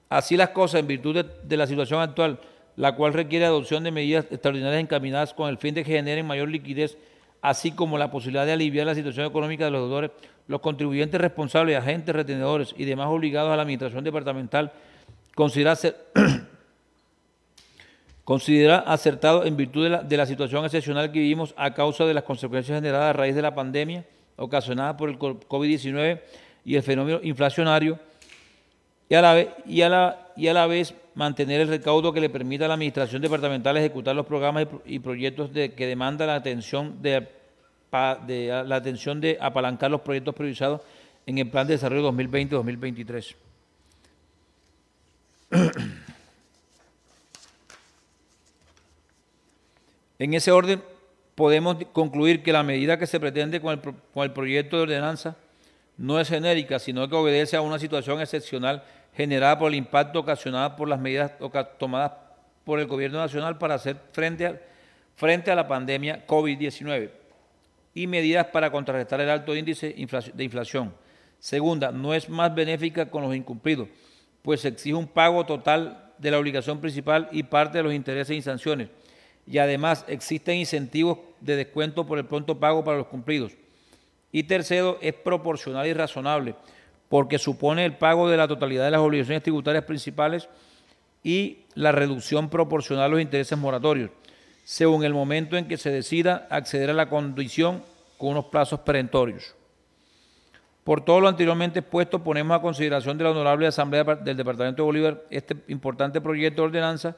Así las cosas, en virtud de, la situación actual, la cual requiere adopción de medidas extraordinarias encaminadas con el fin de que generen mayor liquidez, así como la posibilidad de aliviar la situación económica de los deudores, los contribuyentes responsables, agentes, retenedores y demás obligados a la administración departamental considera, considera acertado en virtud de la, situación excepcional que vivimos a causa de las consecuencias generadas a raíz de la pandemia ocasionada por el COVID-19 y el fenómeno inflacionario y a, la, y, a la, y a la vez mantener el recaudo que le permita a la Administración Departamental ejecutar los programas y, proyectos de, que demanda la atención de, de la atención de apalancar los proyectos priorizados en el Plan de Desarrollo 2020-2023. En ese orden, podemos concluir que la medida que se pretende con el, proyecto de ordenanza no es genérica, sino que obedece a una situación excepcional generada por el impacto ocasionado por las medidas tomadas por el Gobierno Nacional para hacer frente a, frente a la pandemia COVID-19 y medidas para contrarrestar el alto índice de inflación. Segunda, no es más benéfica con los incumplidos, pues exige un pago total de la obligación principal y parte de los intereses y sanciones. Y además existen incentivos de descuento por el pronto pago para los cumplidos. Y tercero, es proporcional y razonable, porque supone el pago de la totalidad de las obligaciones tributarias principales y la reducción proporcional a los intereses moratorios según el momento en que se decida acceder a la condición con unos plazos perentorios. Por todo lo anteriormente expuesto, ponemos a consideración de la Honorable Asamblea del Departamento de Bolívar este importante proyecto de ordenanza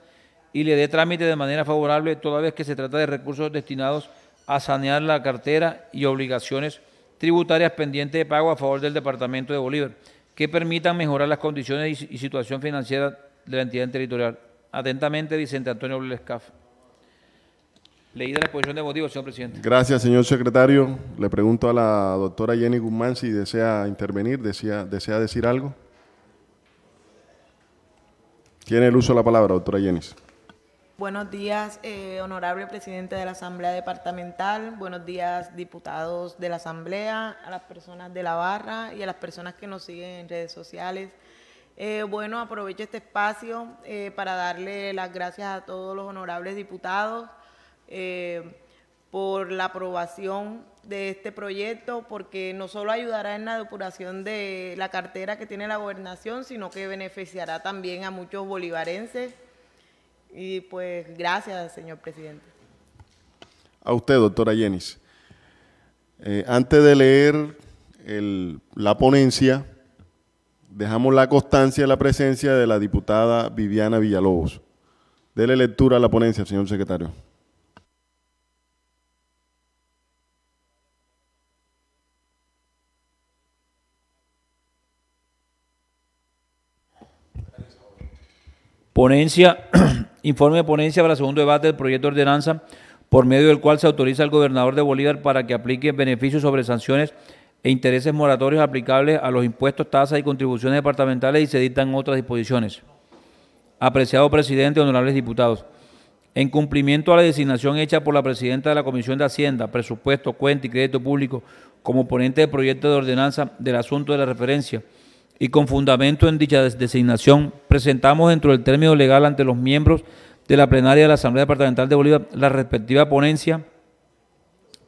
y le dé trámite de manera favorable toda vez que se trata de recursos destinados a sanear la cartera y obligaciones tributarias pendientes de pago a favor del Departamento de Bolívar, que permitan mejorar las condiciones y situación financiera de la entidad territorial. Atentamente, Vicente Antonio Blescaf. Leída la exposición de motivos, señor presidente. Gracias, señor secretario. Le pregunto a la doctora Jenny Guzmán si desea intervenir, desea, desea decir algo. Tiene el uso de la palabra, doctora Jenny. Buenos días, eh, honorable presidente de la Asamblea Departamental, buenos días, diputados de la Asamblea, a las personas de la barra y a las personas que nos siguen en redes sociales. Eh, bueno, aprovecho este espacio eh, para darle las gracias a todos los honorables diputados, eh, por la aprobación de este proyecto, porque no solo ayudará en la depuración de la cartera que tiene la gobernación, sino que beneficiará también a muchos bolivarenses. Y pues gracias, señor presidente. A usted, doctora Yenis. Eh, antes de leer la ponencia, dejamos la constancia de la presencia de la diputada Viviana Villalobos. Dele lectura a la ponencia, señor secretario. Ponencia, informe de ponencia para segundo debate del proyecto de ordenanza por medio del cual se autoriza al gobernador de Bolívar para que aplique beneficios sobre sanciones e intereses moratorios aplicables a los impuestos, tasas y contribuciones departamentales y se dictan otras disposiciones. Apreciado presidente, honorables diputados, en cumplimiento a la designación hecha por la presidenta de la Comisión de Hacienda, Presupuesto, Cuenta y Crédito Público como ponente del proyecto de ordenanza del asunto de la referencia, y con fundamento en dicha designación, presentamos dentro del término legal ante los miembros de la plenaria de la Asamblea Departamental de Bolivia la respectiva ponencia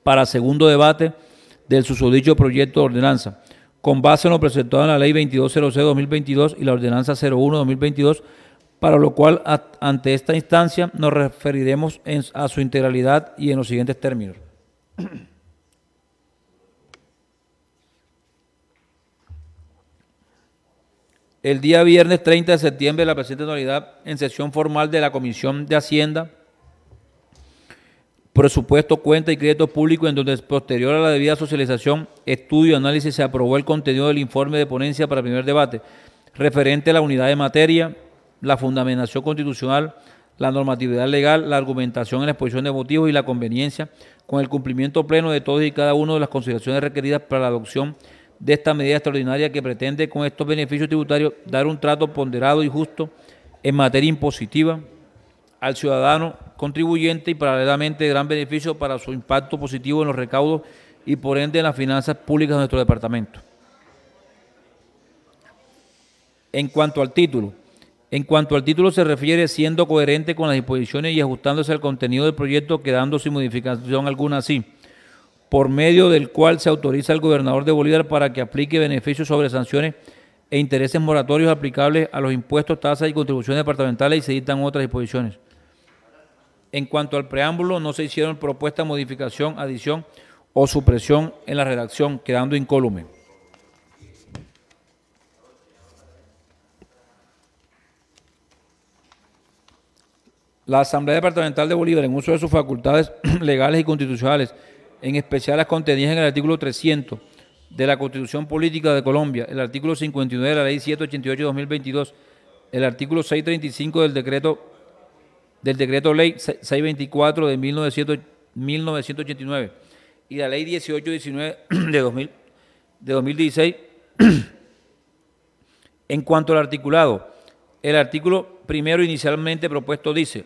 para segundo debate del susodicho proyecto de ordenanza, con base en lo presentado en la Ley 2206-2022 y la Ordenanza 01-2022, para lo cual ante esta instancia nos referiremos a su integralidad y en los siguientes términos. el día viernes 30 de septiembre la presente anualidad en sesión formal de la Comisión de Hacienda, Presupuesto, Cuenta y Crédito Público, en donde posterior a la debida socialización, estudio y análisis se aprobó el contenido del informe de ponencia para primer debate, referente a la unidad de materia, la fundamentación constitucional, la normatividad legal, la argumentación en la exposición de motivos y la conveniencia con el cumplimiento pleno de todos y cada uno de las consideraciones requeridas para la adopción de esta medida extraordinaria que pretende con estos beneficios tributarios dar un trato ponderado y justo en materia impositiva al ciudadano contribuyente y paralelamente gran beneficio para su impacto positivo en los recaudos y por ende en las finanzas públicas de nuestro departamento. En cuanto al título, en cuanto al título se refiere siendo coherente con las disposiciones y ajustándose al contenido del proyecto, quedando sin modificación alguna sí por medio del cual se autoriza al gobernador de Bolívar para que aplique beneficios sobre sanciones e intereses moratorios aplicables a los impuestos, tasas y contribuciones departamentales y se dictan otras disposiciones. En cuanto al preámbulo, no se hicieron propuesta, modificación, adición o supresión en la redacción, quedando incólume. La Asamblea Departamental de Bolívar, en uso de sus facultades legales y constitucionales, en especial las contenidas en el artículo 300 de la Constitución Política de Colombia, el artículo 59 de la Ley 788-2022, el artículo 635 del decreto del decreto ley 624 de 1989 y la ley 1819 de, de 2016. en cuanto al articulado, el artículo primero inicialmente propuesto dice,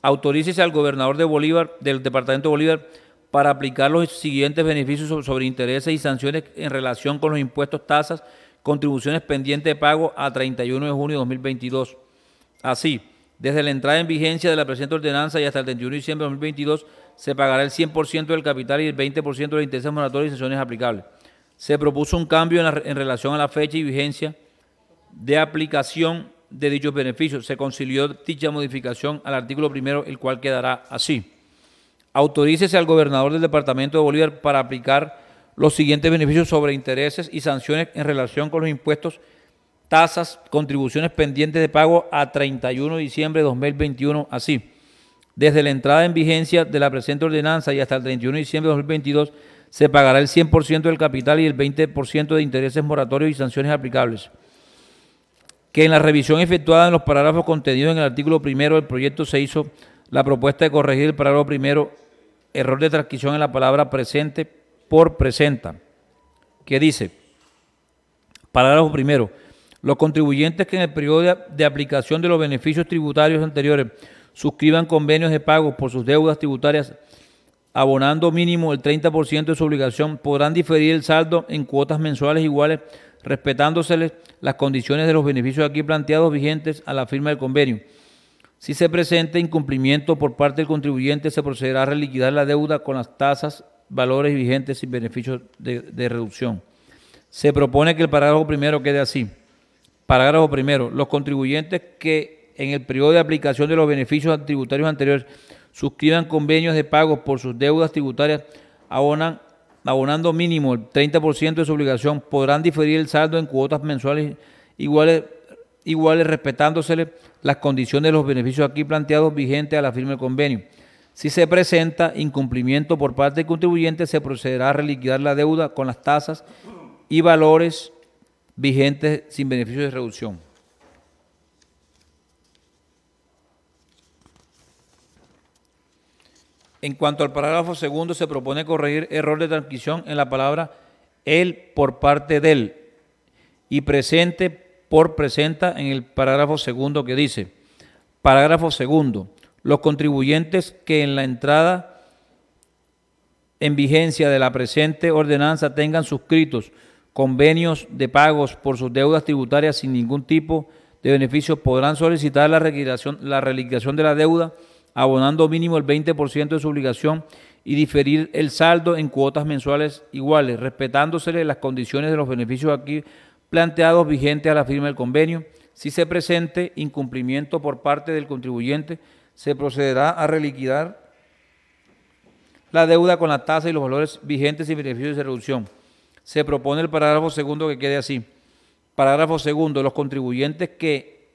autorícese al gobernador de Bolívar, del departamento de Bolívar, para aplicar los siguientes beneficios sobre intereses y sanciones en relación con los impuestos, tasas, contribuciones pendientes de pago a 31 de junio de 2022. Así, desde la entrada en vigencia de la presente ordenanza y hasta el 31 de diciembre de 2022, se pagará el 100% del capital y el 20% de los intereses moratorios y sanciones aplicables. Se propuso un cambio en, en relación a la fecha y vigencia de aplicación de dichos beneficios. Se concilió dicha modificación al artículo primero, el cual quedará así autorícese al gobernador del departamento de Bolívar para aplicar los siguientes beneficios sobre intereses y sanciones en relación con los impuestos, tasas, contribuciones pendientes de pago a 31 de diciembre de 2021, así. Desde la entrada en vigencia de la presente ordenanza y hasta el 31 de diciembre de 2022, se pagará el 100% del capital y el 20% de intereses moratorios y sanciones aplicables. Que en la revisión efectuada en los parágrafos contenidos en el artículo primero del proyecto se hizo la propuesta de corregir el parágrafo primero error de transcripción en la palabra presente por presenta, que dice, parágrafo primero, los contribuyentes que en el periodo de, aplicación de los beneficios tributarios anteriores suscriban convenios de pago por sus deudas tributarias abonando mínimo el 30% de su obligación, podrán diferir el saldo en cuotas mensuales iguales, respetándoseles las condiciones de los beneficios aquí planteados vigentes a la firma del convenio si se presenta incumplimiento por parte del contribuyente, se procederá a reliquidar la deuda con las tasas, valores vigentes y beneficios de, reducción. Se propone que el parágrafo primero quede así. Parágrafo primero. Los contribuyentes que en el periodo de aplicación de los beneficios tributarios anteriores suscriban convenios de pago por sus deudas tributarias abonan, abonando mínimo el 30% de su obligación, podrán diferir el saldo en cuotas mensuales iguales iguales respetándose las condiciones de los beneficios aquí planteados vigentes a la firma del convenio. Si se presenta incumplimiento por parte del contribuyente, se procederá a reliquidar la deuda con las tasas y valores vigentes sin beneficio de reducción. En cuanto al parágrafo segundo, se propone corregir error de transcripción en la palabra el por parte del y presente por presenta en el parágrafo segundo que dice, parágrafo segundo, los contribuyentes que en la entrada en vigencia de la presente ordenanza tengan suscritos convenios de pagos por sus deudas tributarias sin ningún tipo de beneficio podrán solicitar la, requiración la de la deuda abonando mínimo el 20% de su obligación y diferir el saldo en cuotas mensuales iguales, respetándosele las condiciones de los beneficios aquí planteados vigentes a la firma del convenio. Si se presente incumplimiento por parte del contribuyente, se procederá a reliquidar la deuda con la tasa y los valores vigentes y beneficios de reducción. Se propone el parágrafo segundo que quede así. Parágrafo segundo. Los contribuyentes que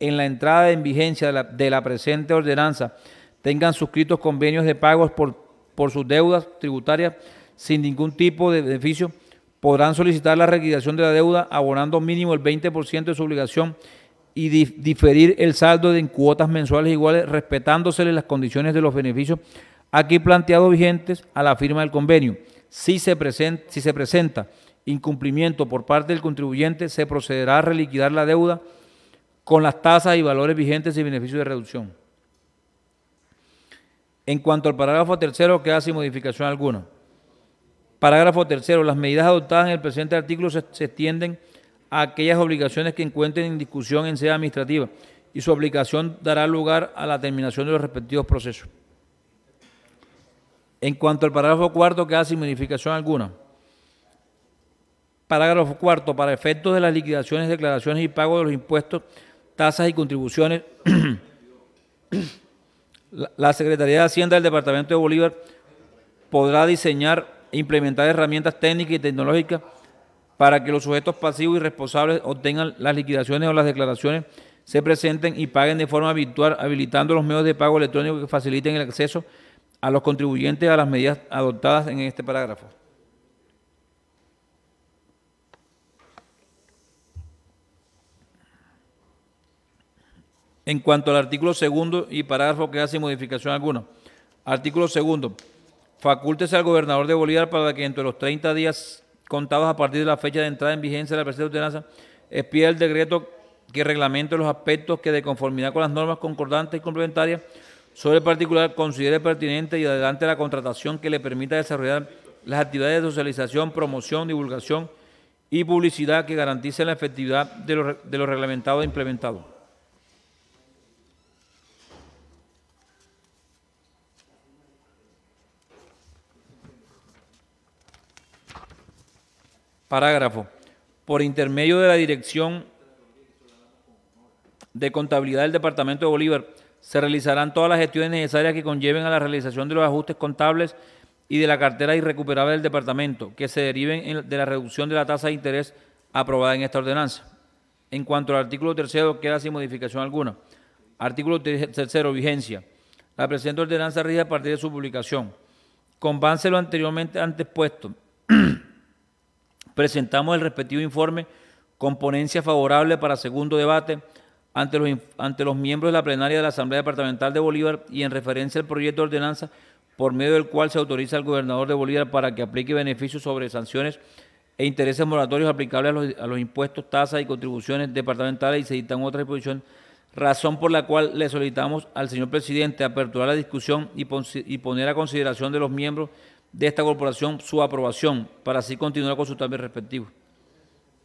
en la entrada en vigencia de la, de la presente ordenanza tengan suscritos convenios de pagos por, por sus deudas tributarias sin ningún tipo de beneficio, podrán solicitar la liquidación de la deuda abonando mínimo el 20% de su obligación y diferir el saldo en cuotas mensuales iguales, respetándosele las condiciones de los beneficios aquí planteados vigentes a la firma del convenio. Si se, presenta, si se presenta incumplimiento por parte del contribuyente, se procederá a reliquidar la deuda con las tasas y valores vigentes y beneficios de reducción. En cuanto al parágrafo tercero, queda sin modificación alguna. Parágrafo tercero. Las medidas adoptadas en el presente artículo se, extienden a aquellas obligaciones que encuentren en discusión en sede administrativa y su aplicación dará lugar a la terminación de los respectivos procesos. En cuanto al parágrafo cuarto, queda sin modificación alguna. Parágrafo cuarto. Para efectos de las liquidaciones, declaraciones y pago de los impuestos, tasas y contribuciones, la Secretaría de Hacienda del Departamento de Bolívar podrá diseñar implementar herramientas técnicas y tecnológicas para que los sujetos pasivos y responsables obtengan las liquidaciones o las declaraciones, se presenten y paguen de forma virtual, habilitando los medios de pago electrónico que faciliten el acceso a los contribuyentes a las medidas adoptadas en este parágrafo. En cuanto al artículo segundo y parágrafo que hace modificación alguna. Artículo segundo. Facúltese al gobernador de Bolívar para que entre los 30 días contados a partir de la fecha de entrada en vigencia de la presente ordenanza expida el decreto que reglamente los aspectos que de conformidad con las normas concordantes y complementarias sobre el particular considere pertinente y adelante la contratación que le permita desarrollar las actividades de socialización, promoción, divulgación y publicidad que garanticen la efectividad de lo de reglamentados e implementados. Parágrafo. Por intermedio de la Dirección de Contabilidad del Departamento de Bolívar, se realizarán todas las gestiones necesarias que conlleven a la realización de los ajustes contables y de la cartera irrecuperable del departamento, que se deriven de la reducción de la tasa de interés aprobada en esta ordenanza. En cuanto al artículo tercero, queda sin modificación alguna. Artículo tercero, vigencia. La presente ordenanza rige a partir de su publicación. Con lo anteriormente antes puesto, presentamos el respectivo informe con ponencia favorable para segundo debate ante los, ante los miembros de la plenaria de la Asamblea Departamental de Bolívar y en referencia al proyecto de ordenanza por medio del cual se autoriza al gobernador de Bolívar para que aplique beneficios sobre sanciones e intereses moratorios aplicables a los, impuestos, tasas y contribuciones departamentales y se dictan otras disposiciones, razón por la cual le solicitamos al señor presidente aperturar la discusión y poner a consideración de los miembros de esta corporación su aprobación para así continuar con sus también respectivos.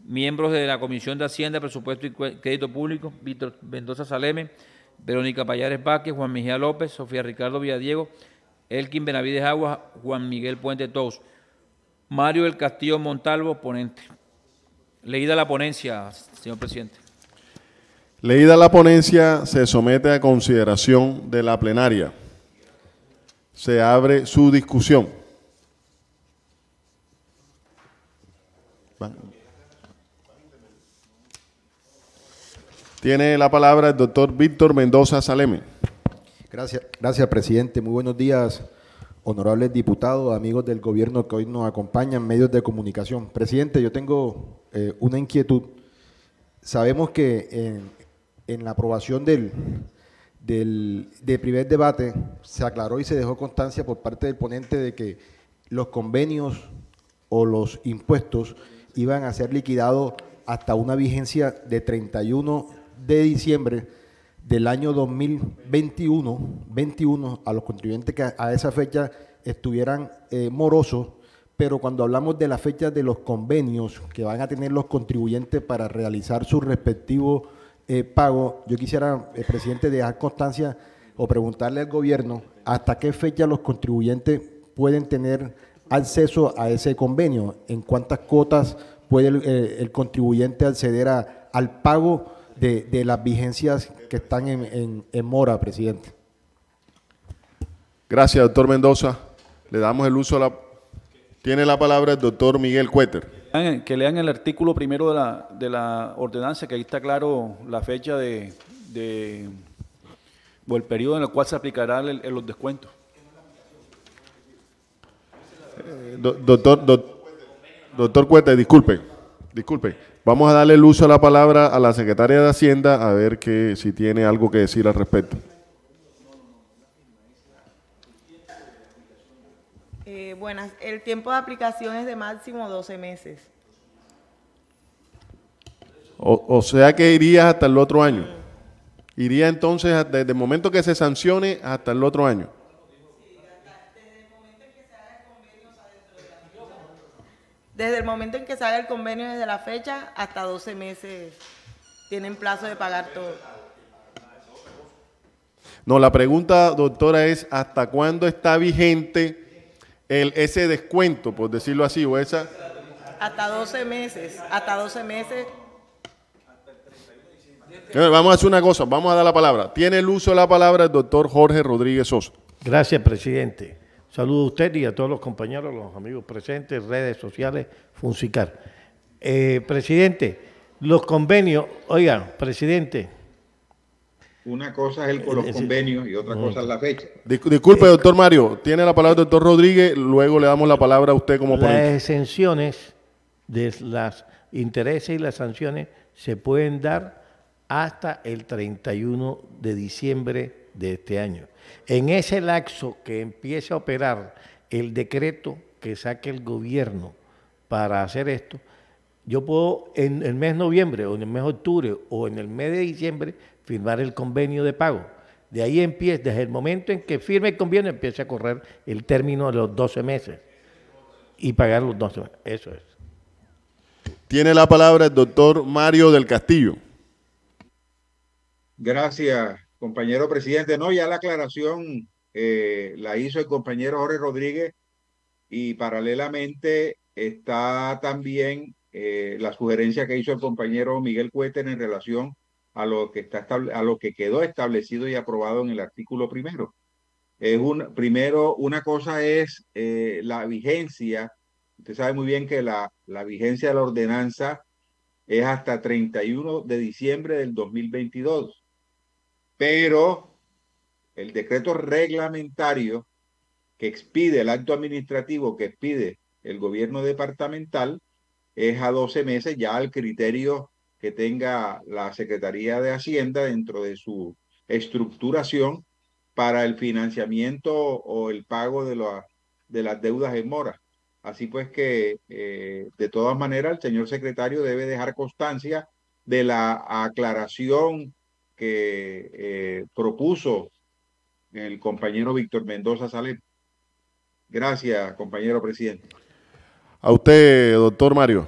Miembros de la Comisión de Hacienda, Presupuesto y Crédito Público, Víctor Mendoza Saleme, Verónica Payares Vázquez, Juan Miguel López, Sofía Ricardo Villadiego, Elkin Benavides Aguas, Juan Miguel Puente Tous, Mario del Castillo Montalvo, ponente. Leída la ponencia, señor presidente. Leída la ponencia, se somete a consideración de la plenaria. Se abre su discusión. Tiene la palabra el doctor Víctor Mendoza Saleme. Gracias, gracias, presidente. Muy buenos días, honorables diputados, amigos del gobierno que hoy nos acompañan, medios de comunicación. Presidente, yo tengo eh, una inquietud. Sabemos que en, la aprobación del, del, del, primer debate se aclaró y se dejó constancia por parte del ponente de que los convenios o los impuestos iban a ser liquidados hasta una vigencia de 31 de diciembre del año 2021, 21 a los contribuyentes que a esa fecha estuvieran eh, morosos, pero cuando hablamos de la fecha de los convenios que van a tener los contribuyentes para realizar su respectivo eh, pago, yo quisiera, eh, presidente, dejar constancia o preguntarle al gobierno hasta qué fecha los contribuyentes pueden tener acceso a ese convenio? ¿En cuántas cuotas puede eh, el, contribuyente acceder a, al pago de, de, las vigencias que están en, en, mora, presidente? Gracias, doctor Mendoza. Le damos el uso a la... Tiene la palabra el doctor Miguel Cuéter que lean el artículo primero de la, de la, ordenanza, que ahí está claro la fecha de, de o el periodo en el cual se aplicarán los descuentos. Eh, doctor, doctor Cuete, disculpe, disculpe. Vamos a darle el uso a la palabra a la secretaria de Hacienda a ver que, si tiene algo que decir al respecto. bueno eh, buenas, el tiempo de aplicación es de máximo 12 meses. O, sea que iría hasta el otro año. Iría entonces desde el momento que se sancione hasta el otro año. Desde el momento en que sale el convenio, desde la fecha, hasta 12 meses tienen plazo de pagar todo. No, la pregunta, doctora, es hasta cuándo está vigente ese descuento, por decirlo así, o esa... Hasta 12 meses, hasta 12 meses. Vamos a hacer una cosa, vamos a dar la palabra. Tiene el uso de la palabra el doctor Jorge Rodríguez Sosa. Gracias, presidente. Saludo a usted y a todos los compañeros, los amigos presentes, redes sociales, Funcicar. Eh, presidente, los convenios, oiga, presidente. Una cosa es el, los eh, eh, convenios y otra cosa es la fecha. Disculpe, doctor Mario, tiene la palabra el doctor Rodríguez, luego le damos la palabra a usted como presidente. Las exenciones de los intereses y las sanciones se pueden dar hasta el 31 de diciembre de este año. En ese laxo que empiece a operar el decreto que saque el gobierno para hacer esto, yo puedo en el mes de noviembre o en el mes de octubre o en el mes de diciembre firmar el convenio de pago. De ahí empieza, desde el momento en que firme el convenio, empieza a correr el término de los 12 meses y pagar los 12 meses. Eso es. Tiene la palabra el doctor Mario del Castillo. Gracias, compañero presidente. No, ya la aclaración eh, la hizo el compañero Jorge Rodríguez y paralelamente está también eh, la sugerencia que hizo el compañero Miguel Cuéter en relación a lo que está a lo que quedó establecido y aprobado en el artículo primero. Es un, primero, una cosa es eh, la vigencia. Usted sabe muy bien que la, la vigencia de la ordenanza es hasta 31 de diciembre del 2022 pero el decreto reglamentario que expide el acto administrativo que expide el gobierno departamental es a 12 meses ya al criterio que tenga la Secretaría de Hacienda dentro de su estructuración para el financiamiento o el pago de, de las deudas en mora. Así pues que, eh, de todas maneras, el señor secretario debe dejar constancia de la aclaración eh, propuso el compañero Víctor Mendoza Salet. Gracias, compañero presidente. A usted, doctor Mario.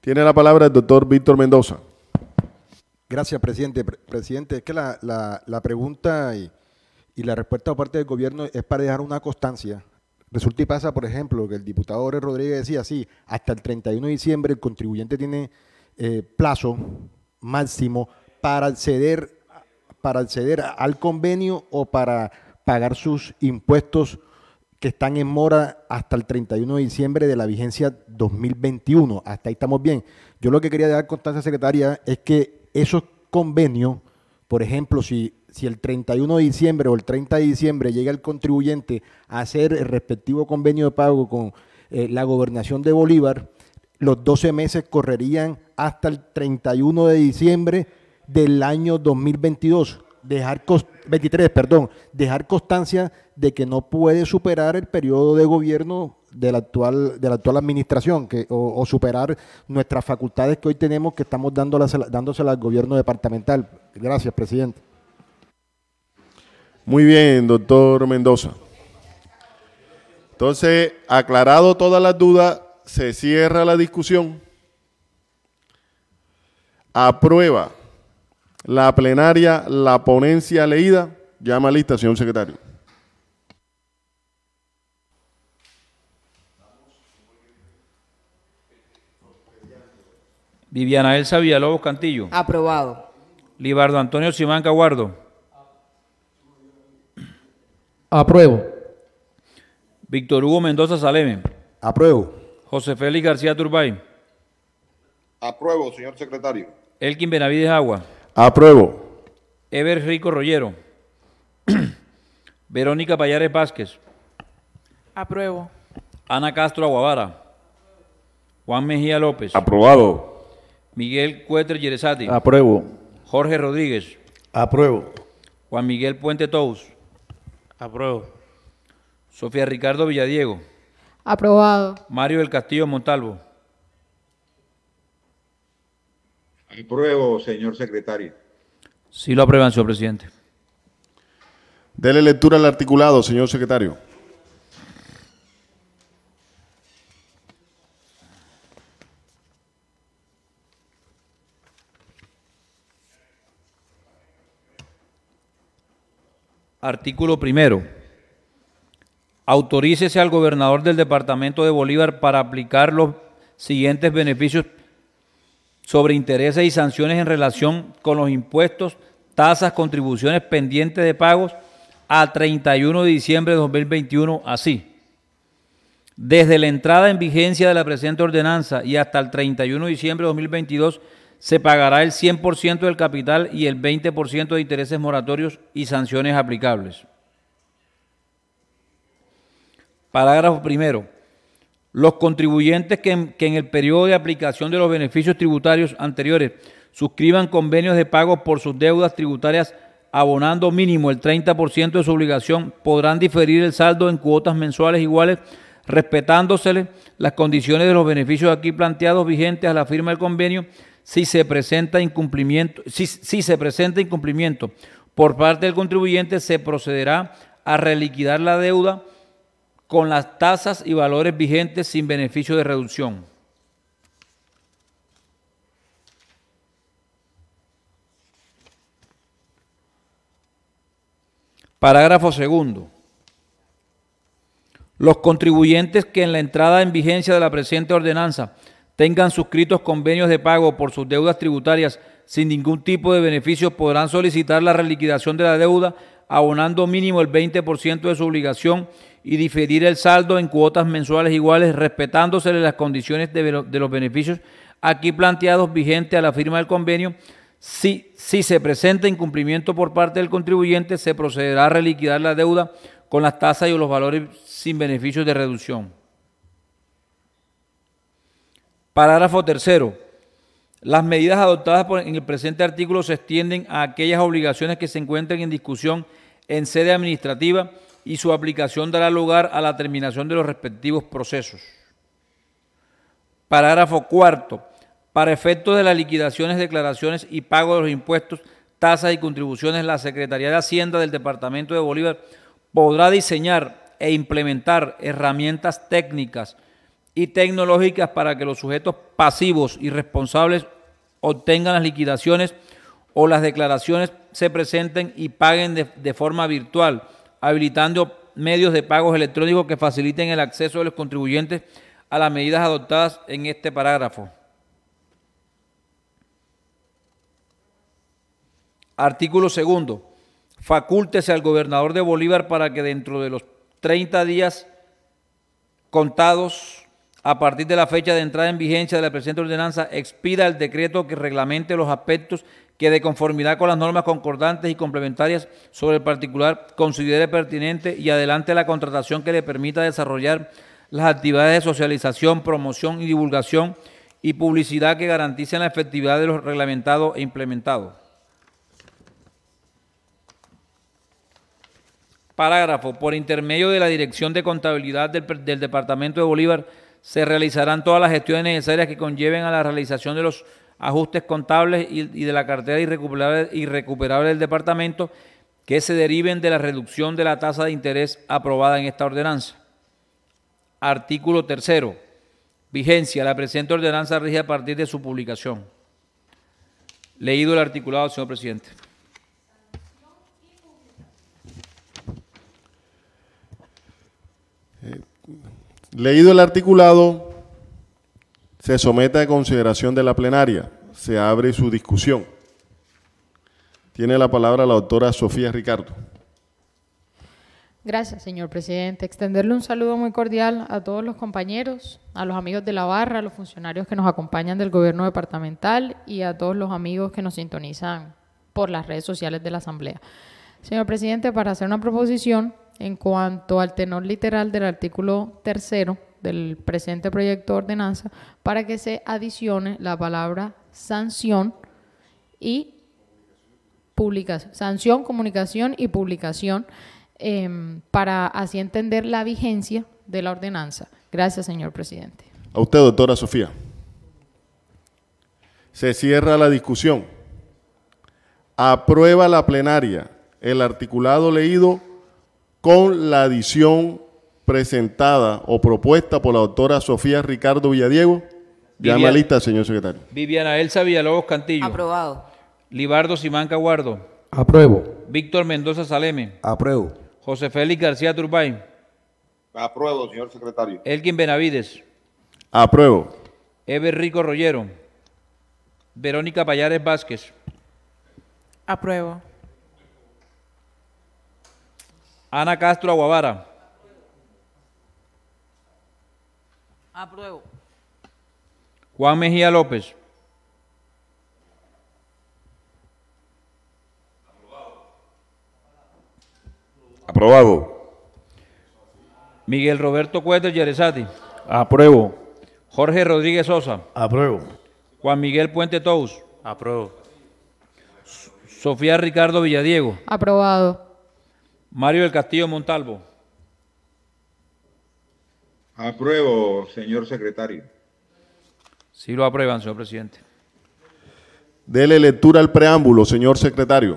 Tiene la palabra el doctor Víctor Mendoza. Gracias, presidente. presidente, es que la, pregunta y, la respuesta por parte del gobierno es para dejar una constancia. Resulta y pasa, por ejemplo, que el diputado Rodríguez decía, sí, hasta el 31 de diciembre el contribuyente tiene eh, plazo máximo para acceder para acceder al convenio o para pagar sus impuestos que están en mora hasta el 31 de diciembre de la vigencia 2021. Hasta ahí estamos bien. Yo lo que quería dar constancia, secretaria, es que esos convenios, por ejemplo, si, si el 31 de diciembre o el 30 de diciembre llega el contribuyente a hacer el respectivo convenio de pago con eh, la gobernación de Bolívar, los 12 meses correrían hasta el 31 de diciembre del año 2022, dejar 23, perdón, dejar constancia de que no puede superar el periodo de gobierno de la actual, de la actual administración que, o, superar nuestras facultades que hoy tenemos que estamos dándoselas al gobierno departamental. Gracias, presidente. Muy bien, doctor Mendoza. Entonces, aclarado todas las dudas, se cierra la discusión. Aprueba la plenaria, la ponencia leída. Llama lista, señor secretario. Viviana Elsa Villalobos Cantillo. Aprobado. Libardo Antonio Simán Caguardo. Apruebo. Víctor Hugo Mendoza Saleme. Apruebo. José Félix García Turbay. Apruebo, señor secretario. Elkin Benavides Agua. Apruebo. Ever Rico Rollero. Verónica Payares Vázquez. Apruebo. Ana Castro Aguavara. Juan Mejía López. Aprobado. Miguel Cuetre Yerezati. Apruebo. Jorge Rodríguez. Apruebo. Juan Miguel Puente Tous. Apruebo. Sofía Ricardo Villadiego. Aprobado. Mario del Castillo Montalvo. pruebo, señor secretario. Sí lo aprueban, señor presidente. Dele lectura al articulado, señor secretario. Artículo primero. Autorícese al gobernador del departamento de Bolívar para aplicar los siguientes beneficios sobre intereses y sanciones en relación con los impuestos, tasas, contribuciones pendientes de pagos a 31 de diciembre de 2021, así. Desde la entrada en vigencia de la presente ordenanza y hasta el 31 de diciembre de 2022, se pagará el 100% del capital y el 20% de intereses moratorios y sanciones aplicables. Parágrafo primero los contribuyentes que en, el periodo de aplicación de los beneficios tributarios anteriores suscriban convenios de pago por sus deudas tributarias abonando mínimo el 30% de su obligación podrán diferir el saldo en cuotas mensuales iguales respetándosele las condiciones de los beneficios aquí planteados vigentes a la firma del convenio si se presenta incumplimiento, si se presenta incumplimiento por parte del contribuyente se procederá a reliquidar la deuda con las tasas y valores vigentes sin beneficio de reducción. Parágrafo segundo. Los contribuyentes que en la entrada en vigencia de la presente ordenanza tengan suscritos convenios de pago por sus deudas tributarias sin ningún tipo de beneficio podrán solicitar la reliquidación de la deuda abonando mínimo el 20% de su obligación y diferir el saldo en cuotas mensuales iguales, respetándose las condiciones de, los beneficios aquí planteados vigente a la firma del convenio. Si, si se presenta incumplimiento por parte del contribuyente, se procederá a reliquidar la deuda con las tasas y los valores sin beneficios de reducción. Parágrafo tercero. Las medidas adoptadas en el presente artículo se extienden a aquellas obligaciones que se encuentren en discusión en sede administrativa y su aplicación dará lugar a la terminación de los respectivos procesos. Parágrafo cuarto. Para efectos de las liquidaciones, declaraciones y pago de los impuestos, tasas y contribuciones, la Secretaría de Hacienda del Departamento de Bolívar podrá diseñar e implementar herramientas técnicas y tecnológicas para que los sujetos pasivos y responsables obtengan las liquidaciones o las declaraciones se presenten y paguen de, de forma virtual habilitando medios de pagos electrónicos que faciliten el acceso de los contribuyentes a las medidas adoptadas en este parágrafo. Artículo segundo. Facúltese al gobernador de Bolívar para que dentro de los 30 días contados a partir de la fecha de entrada en vigencia de la presente ordenanza expida el decreto que reglamente los aspectos que de conformidad con las normas concordantes y complementarias sobre el particular considere pertinente y adelante la contratación que le permita desarrollar las actividades de socialización, promoción y divulgación y publicidad que garanticen la efectividad de los reglamentados e implementados. Parágrafo. Por intermedio de la Dirección de Contabilidad del, del Departamento de Bolívar se realizarán todas las gestiones necesarias que conlleven a la realización de los ajustes contables y, de la cartera irrecuperable, irrecuperable del departamento que se deriven de la reducción de la tasa de interés aprobada en esta ordenanza. Artículo tercero. Vigencia. La presente ordenanza rige a partir de su publicación. Leído el articulado, señor presidente. Eh, leído el articulado, se somete a consideración de la plenaria. Se abre su discusión. Tiene la palabra la doctora Sofía Ricardo. Gracias, señor presidente. Extenderle un saludo muy cordial a todos los compañeros, a los amigos de la barra, a los funcionarios que nos acompañan del gobierno departamental y a todos los amigos que nos sintonizan por las redes sociales de la Asamblea. Señor presidente, para hacer una proposición en cuanto al tenor literal del artículo tercero del presente proyecto de ordenanza para que se adicione la palabra sanción y publicación, sanción, comunicación y publicación em, para así entender la vigencia de la ordenanza. Gracias, señor presidente. A usted, doctora Sofía. Se cierra la discusión. Aprueba la plenaria el articulado leído con la adición presentada o propuesta por la doctora Sofía Ricardo Villadiego. Ya Llama lista, señor secretario. Viviana Elsa Villalobos Cantillo. Aprobado. Libardo Simán Caguardo Apruebo. Víctor Mendoza Saleme. Apruebo. José Félix García Turbay. Apruebo, señor secretario. Elkin Benavides. Apruebo. Eber Rico Rollero. Verónica Payares Vázquez. Apruebo. Ana Castro Aguavara. Apruebo. Juan Mejía López. Aprobado. Miguel Roberto Cueto Yerezati. Apruebo. Jorge Rodríguez Sosa. Apruebo. Juan Miguel Puente Tous. Apruebo. Sofía Ricardo Villadiego. Aprobado. Mario del Castillo Montalvo. Apruebo, señor secretario. Sí lo aprueban, señor presidente. Dele lectura al preámbulo, señor secretario.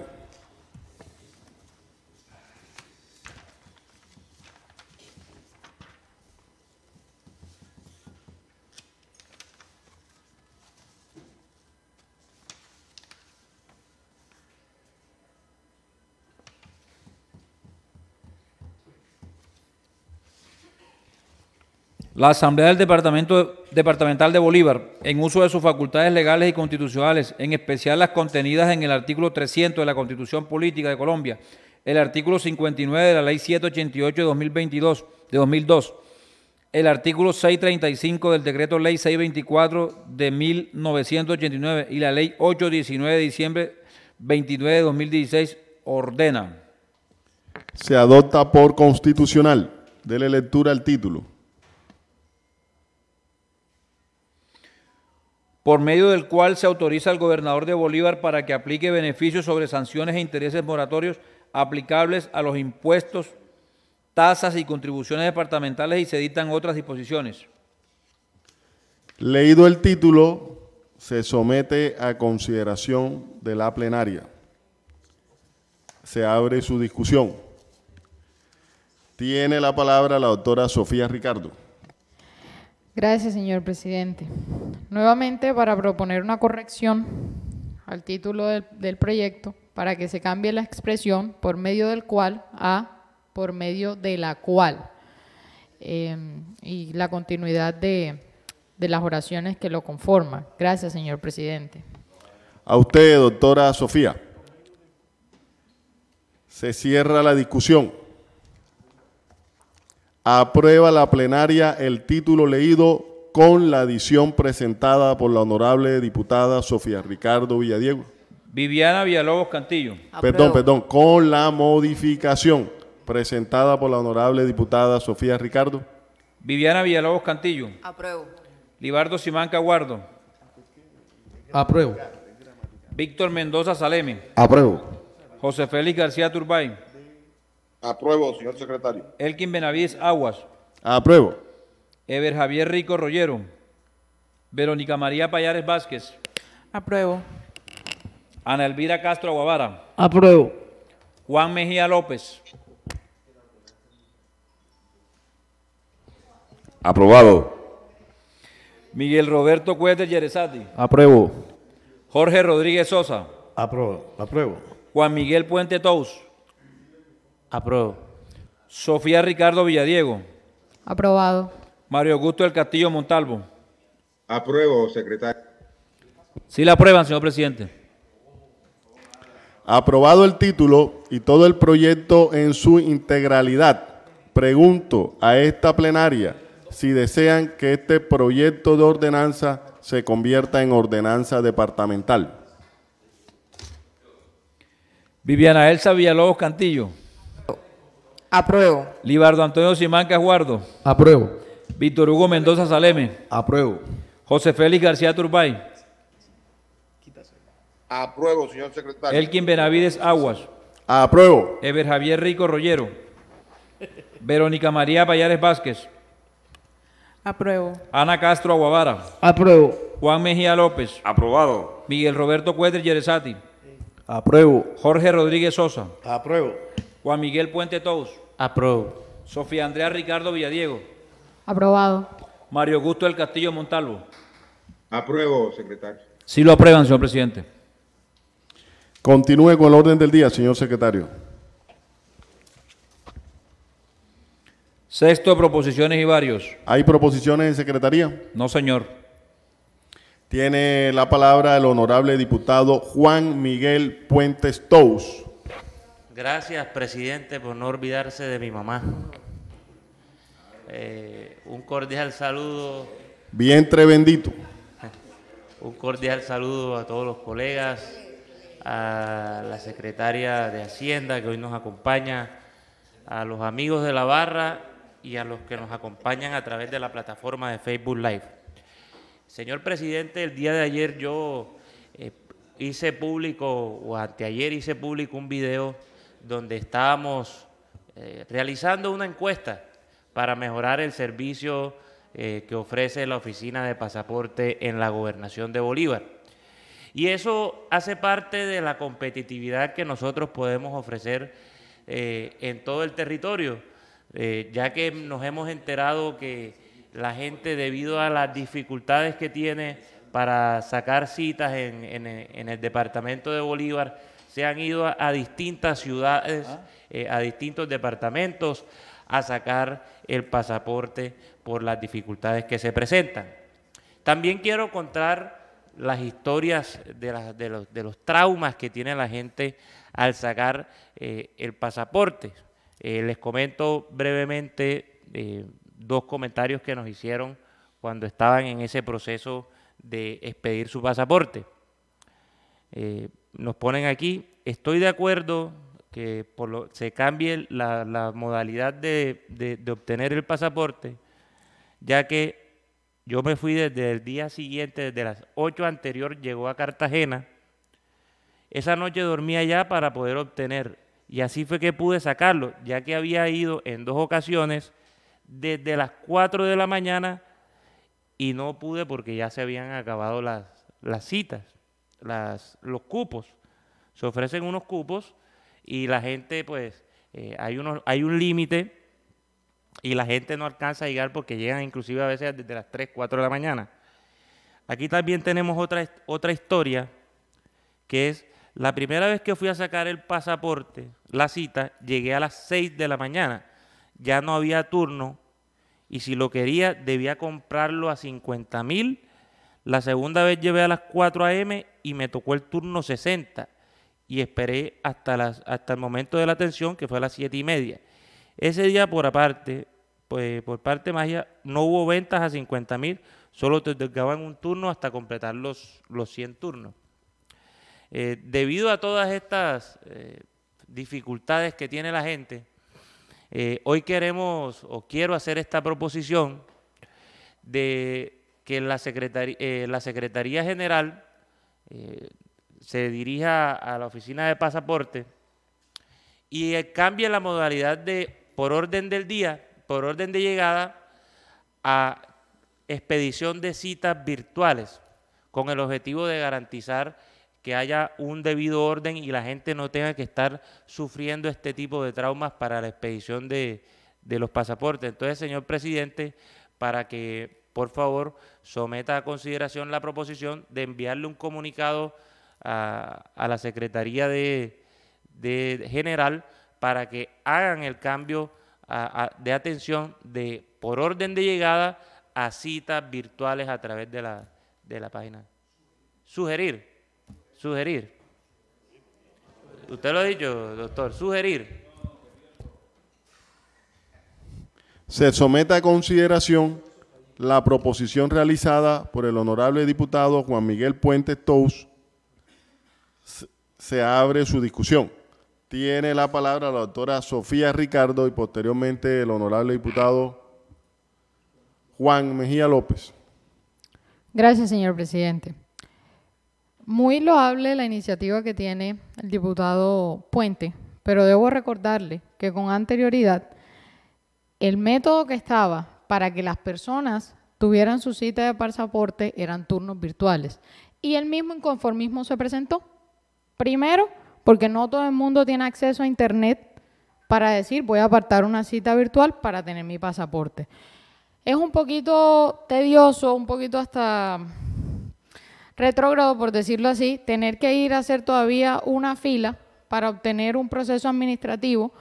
La Asamblea del Departamento Departamental de Bolívar, en uso de sus facultades legales y constitucionales, en especial las contenidas en el artículo 300 de la Constitución Política de Colombia, el artículo 59 de la Ley 788 de 2022, de 2002, el artículo 635 del Decreto Ley 624 de 1989 y la Ley 819 de diciembre 29 de 2016 ordena. Se adopta por constitucional. Dele lectura al título. por medio del cual se autoriza al gobernador de Bolívar para que aplique beneficios sobre sanciones e intereses moratorios aplicables a los impuestos, tasas y contribuciones departamentales y se dictan otras disposiciones. Leído el título, se somete a consideración de la plenaria. Se abre su discusión. Tiene la palabra la doctora Sofía Ricardo. Gracias, señor presidente. Nuevamente, para proponer una corrección al título del, proyecto, para que se cambie la expresión por medio del cual a por medio de la cual. Em, y la continuidad de, de las oraciones que lo conforman. Gracias, señor presidente. A usted, doctora Sofía. Se cierra la discusión aprueba la plenaria el título leído con la adición presentada por la honorable diputada Sofía Ricardo Villadiego. Viviana Villalobos Cantillo. Perdón, perdón, con la modificación presentada por la honorable diputada Sofía Ricardo. Viviana Villalobos Cantillo. Apruebo. Libardo Simán Caguardo. Apruebo. Víctor Mendoza Saleme. Apruebo. José Félix García Turbay. Apruebo, señor secretario. Elkin Benavides Aguas. Apruebo. Eber Javier Rico Rollero. Verónica María Payares Vázquez. Apruebo. Ana Elvira Castro Aguavara. Apruebo. Juan Mejía López. Aprobado. Miguel Roberto de Yerezati. Apruebo. Jorge Rodríguez Sosa. Apruebo. Apruebo. Juan Miguel Puente Tous. Aprobado. Sofía Ricardo Villadiego. Aprobado. Mario Augusto del Castillo Montalvo. Apruebo, secretario. Sí la aprueban, señor presidente. Aprobado el título y todo el proyecto en su integralidad. Pregunto a esta plenaria si desean que este proyecto de ordenanza se convierta en ordenanza departamental. Viviana Elsa Villalobos Cantillo. Apruebo. Libardo Antonio Simán Guardo. Apruebo. Víctor Hugo Mendoza Saleme. Apruebo. José Félix García Turbay. Apruebo, señor secretario. Elkin Benavides Aguas. Apruebo. Eber Javier Rico Rollero. Verónica María Payares Vázquez. Apruebo. Ana Castro Aguavara. Apruebo. Juan Mejía López. Aprobado. Miguel Roberto Cuédrer Yerezati. Apruebo. Jorge Rodríguez Sosa. Apruebo. Juan Miguel Puente Tous. Aprobado. Sofía Andrea Ricardo Villadiego. Aprobado. Mario Augusto del Castillo Montalvo. Apruebo, secretario. Sí lo aprueban, señor presidente. Continúe con el orden del día, señor secretario. Sexto, proposiciones y varios. ¿Hay proposiciones en secretaría? No, señor. Tiene la palabra el honorable diputado Juan Miguel Puentes Tous. Gracias, presidente, por no olvidarse de mi mamá. Eh, un cordial saludo. Vientre bendito. Un cordial saludo a todos los colegas, a la secretaria de Hacienda que hoy nos acompaña, a los amigos de la barra y a los que nos acompañan a través de la plataforma de Facebook Live. Señor presidente, el día de ayer yo eh, hice público, o anteayer hice público un video donde estábamos eh, realizando una encuesta para mejorar el servicio eh, que ofrece la oficina de pasaporte en la gobernación de Bolívar. Y eso hace parte de la competitividad que nosotros podemos ofrecer eh, en todo el territorio, ya que nos hemos enterado que la gente debido a las dificultades que tiene para sacar citas en el departamento de Bolívar, se han ido a, distintas ciudades, ah. eh, a distintos departamentos a sacar el pasaporte por las dificultades que se presentan. También quiero contar las historias de, de, los, traumas que tiene la gente al sacar eh, el pasaporte. Eh, les comento brevemente dos comentarios que nos hicieron cuando estaban en ese proceso de expedir su pasaporte. Eh, nos ponen aquí, estoy de acuerdo que se cambie la, modalidad de, obtener el pasaporte, ya que yo me fui desde el día siguiente, desde las 8 anterior, llegó a Cartagena. Esa noche dormí allá para poder obtener, y así fue que pude sacarlo, ya que había ido en dos ocasiones desde las 4 de la mañana y no pude porque ya se habían acabado las, las citas las, los cupos. Se ofrecen unos cupos y la gente, pues, eh, hay, hay un límite y la gente no alcanza a llegar porque llegan inclusive a veces desde las 3, 4 de la mañana. Aquí también tenemos otra, otra historia, que es la primera vez que fui a sacar el pasaporte, la cita, llegué a las 6 de la mañana. Ya no había turno y si lo quería debía comprarlo a 50 mil. La segunda vez llevé a las 4 a.m y me tocó el turno 60 y esperé hasta, hasta el momento de la atención, que fue a las 7 y media. Ese día, por aparte, pues, por parte Magia, no hubo ventas a 50 mil, solo te tocaban un turno hasta completar los, 100 turnos. Eh, debido a todas estas eh, dificultades que tiene la gente, eh, hoy queremos o quiero hacer esta proposición de que la, la Secretaría General eh, se dirija a la oficina de pasaporte y eh, cambie la modalidad de, por orden del día, por orden de llegada, a expedición de citas virtuales, con el objetivo de garantizar que haya un debido orden y la gente no tenga que estar sufriendo este tipo de traumas para la expedición de, de los pasaportes. Entonces, señor presidente, para que por favor, someta a consideración la proposición de enviarle un comunicado a, la Secretaría de, General para que hagan el cambio de atención de por orden de llegada a citas virtuales a través de la, de la página. Sugerir, sugerir. Usted lo ha dicho, doctor, sugerir. Se someta a consideración la proposición realizada por el honorable diputado Juan Miguel Puente Tous, se abre su discusión. Tiene la palabra la doctora Sofía Ricardo y posteriormente el honorable diputado Juan Mejía López. Gracias, señor presidente. Muy loable la iniciativa que tiene el diputado Puente, pero debo recordarle que con anterioridad el método que estaba para que las personas tuvieran su cita de pasaporte eran turnos virtuales. Y el mismo inconformismo se presentó. Primero, porque no todo el mundo tiene acceso a Internet para decir voy a apartar una cita virtual para tener mi pasaporte. Es un poquito tedioso, un poquito hasta retrógrado, por decirlo así, tener que ir a hacer todavía una fila para obtener un proceso administrativo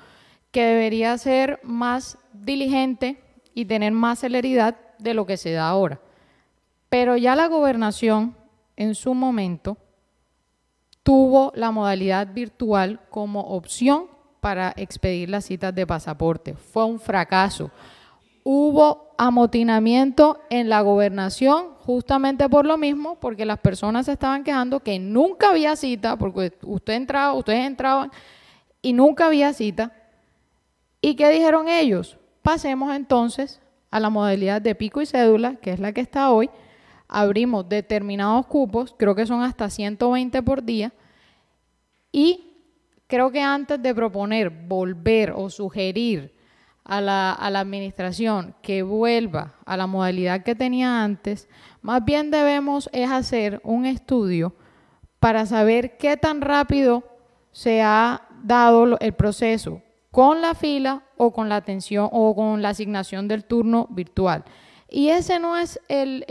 que debería ser más diligente, y tener más celeridad de lo que se da ahora. Pero ya la gobernación en su momento tuvo la modalidad virtual como opción para expedir las citas de pasaporte. Fue un fracaso. Hubo amotinamiento en la gobernación justamente por lo mismo, porque las personas se estaban quejando que nunca había cita, porque usted entraba, ustedes entraban y nunca había cita. ¿Y qué dijeron ellos? Pasemos entonces a la modalidad de pico y cédula, que es la que está hoy. Abrimos determinados cupos, creo que son hasta 120 por día. Y creo que antes de proponer, volver o sugerir a la, administración que vuelva a la modalidad que tenía antes, más bien debemos es hacer un estudio para saber qué tan rápido se ha dado el proceso con la fila o con la atención o con la asignación del turno virtual. Y ese no es el,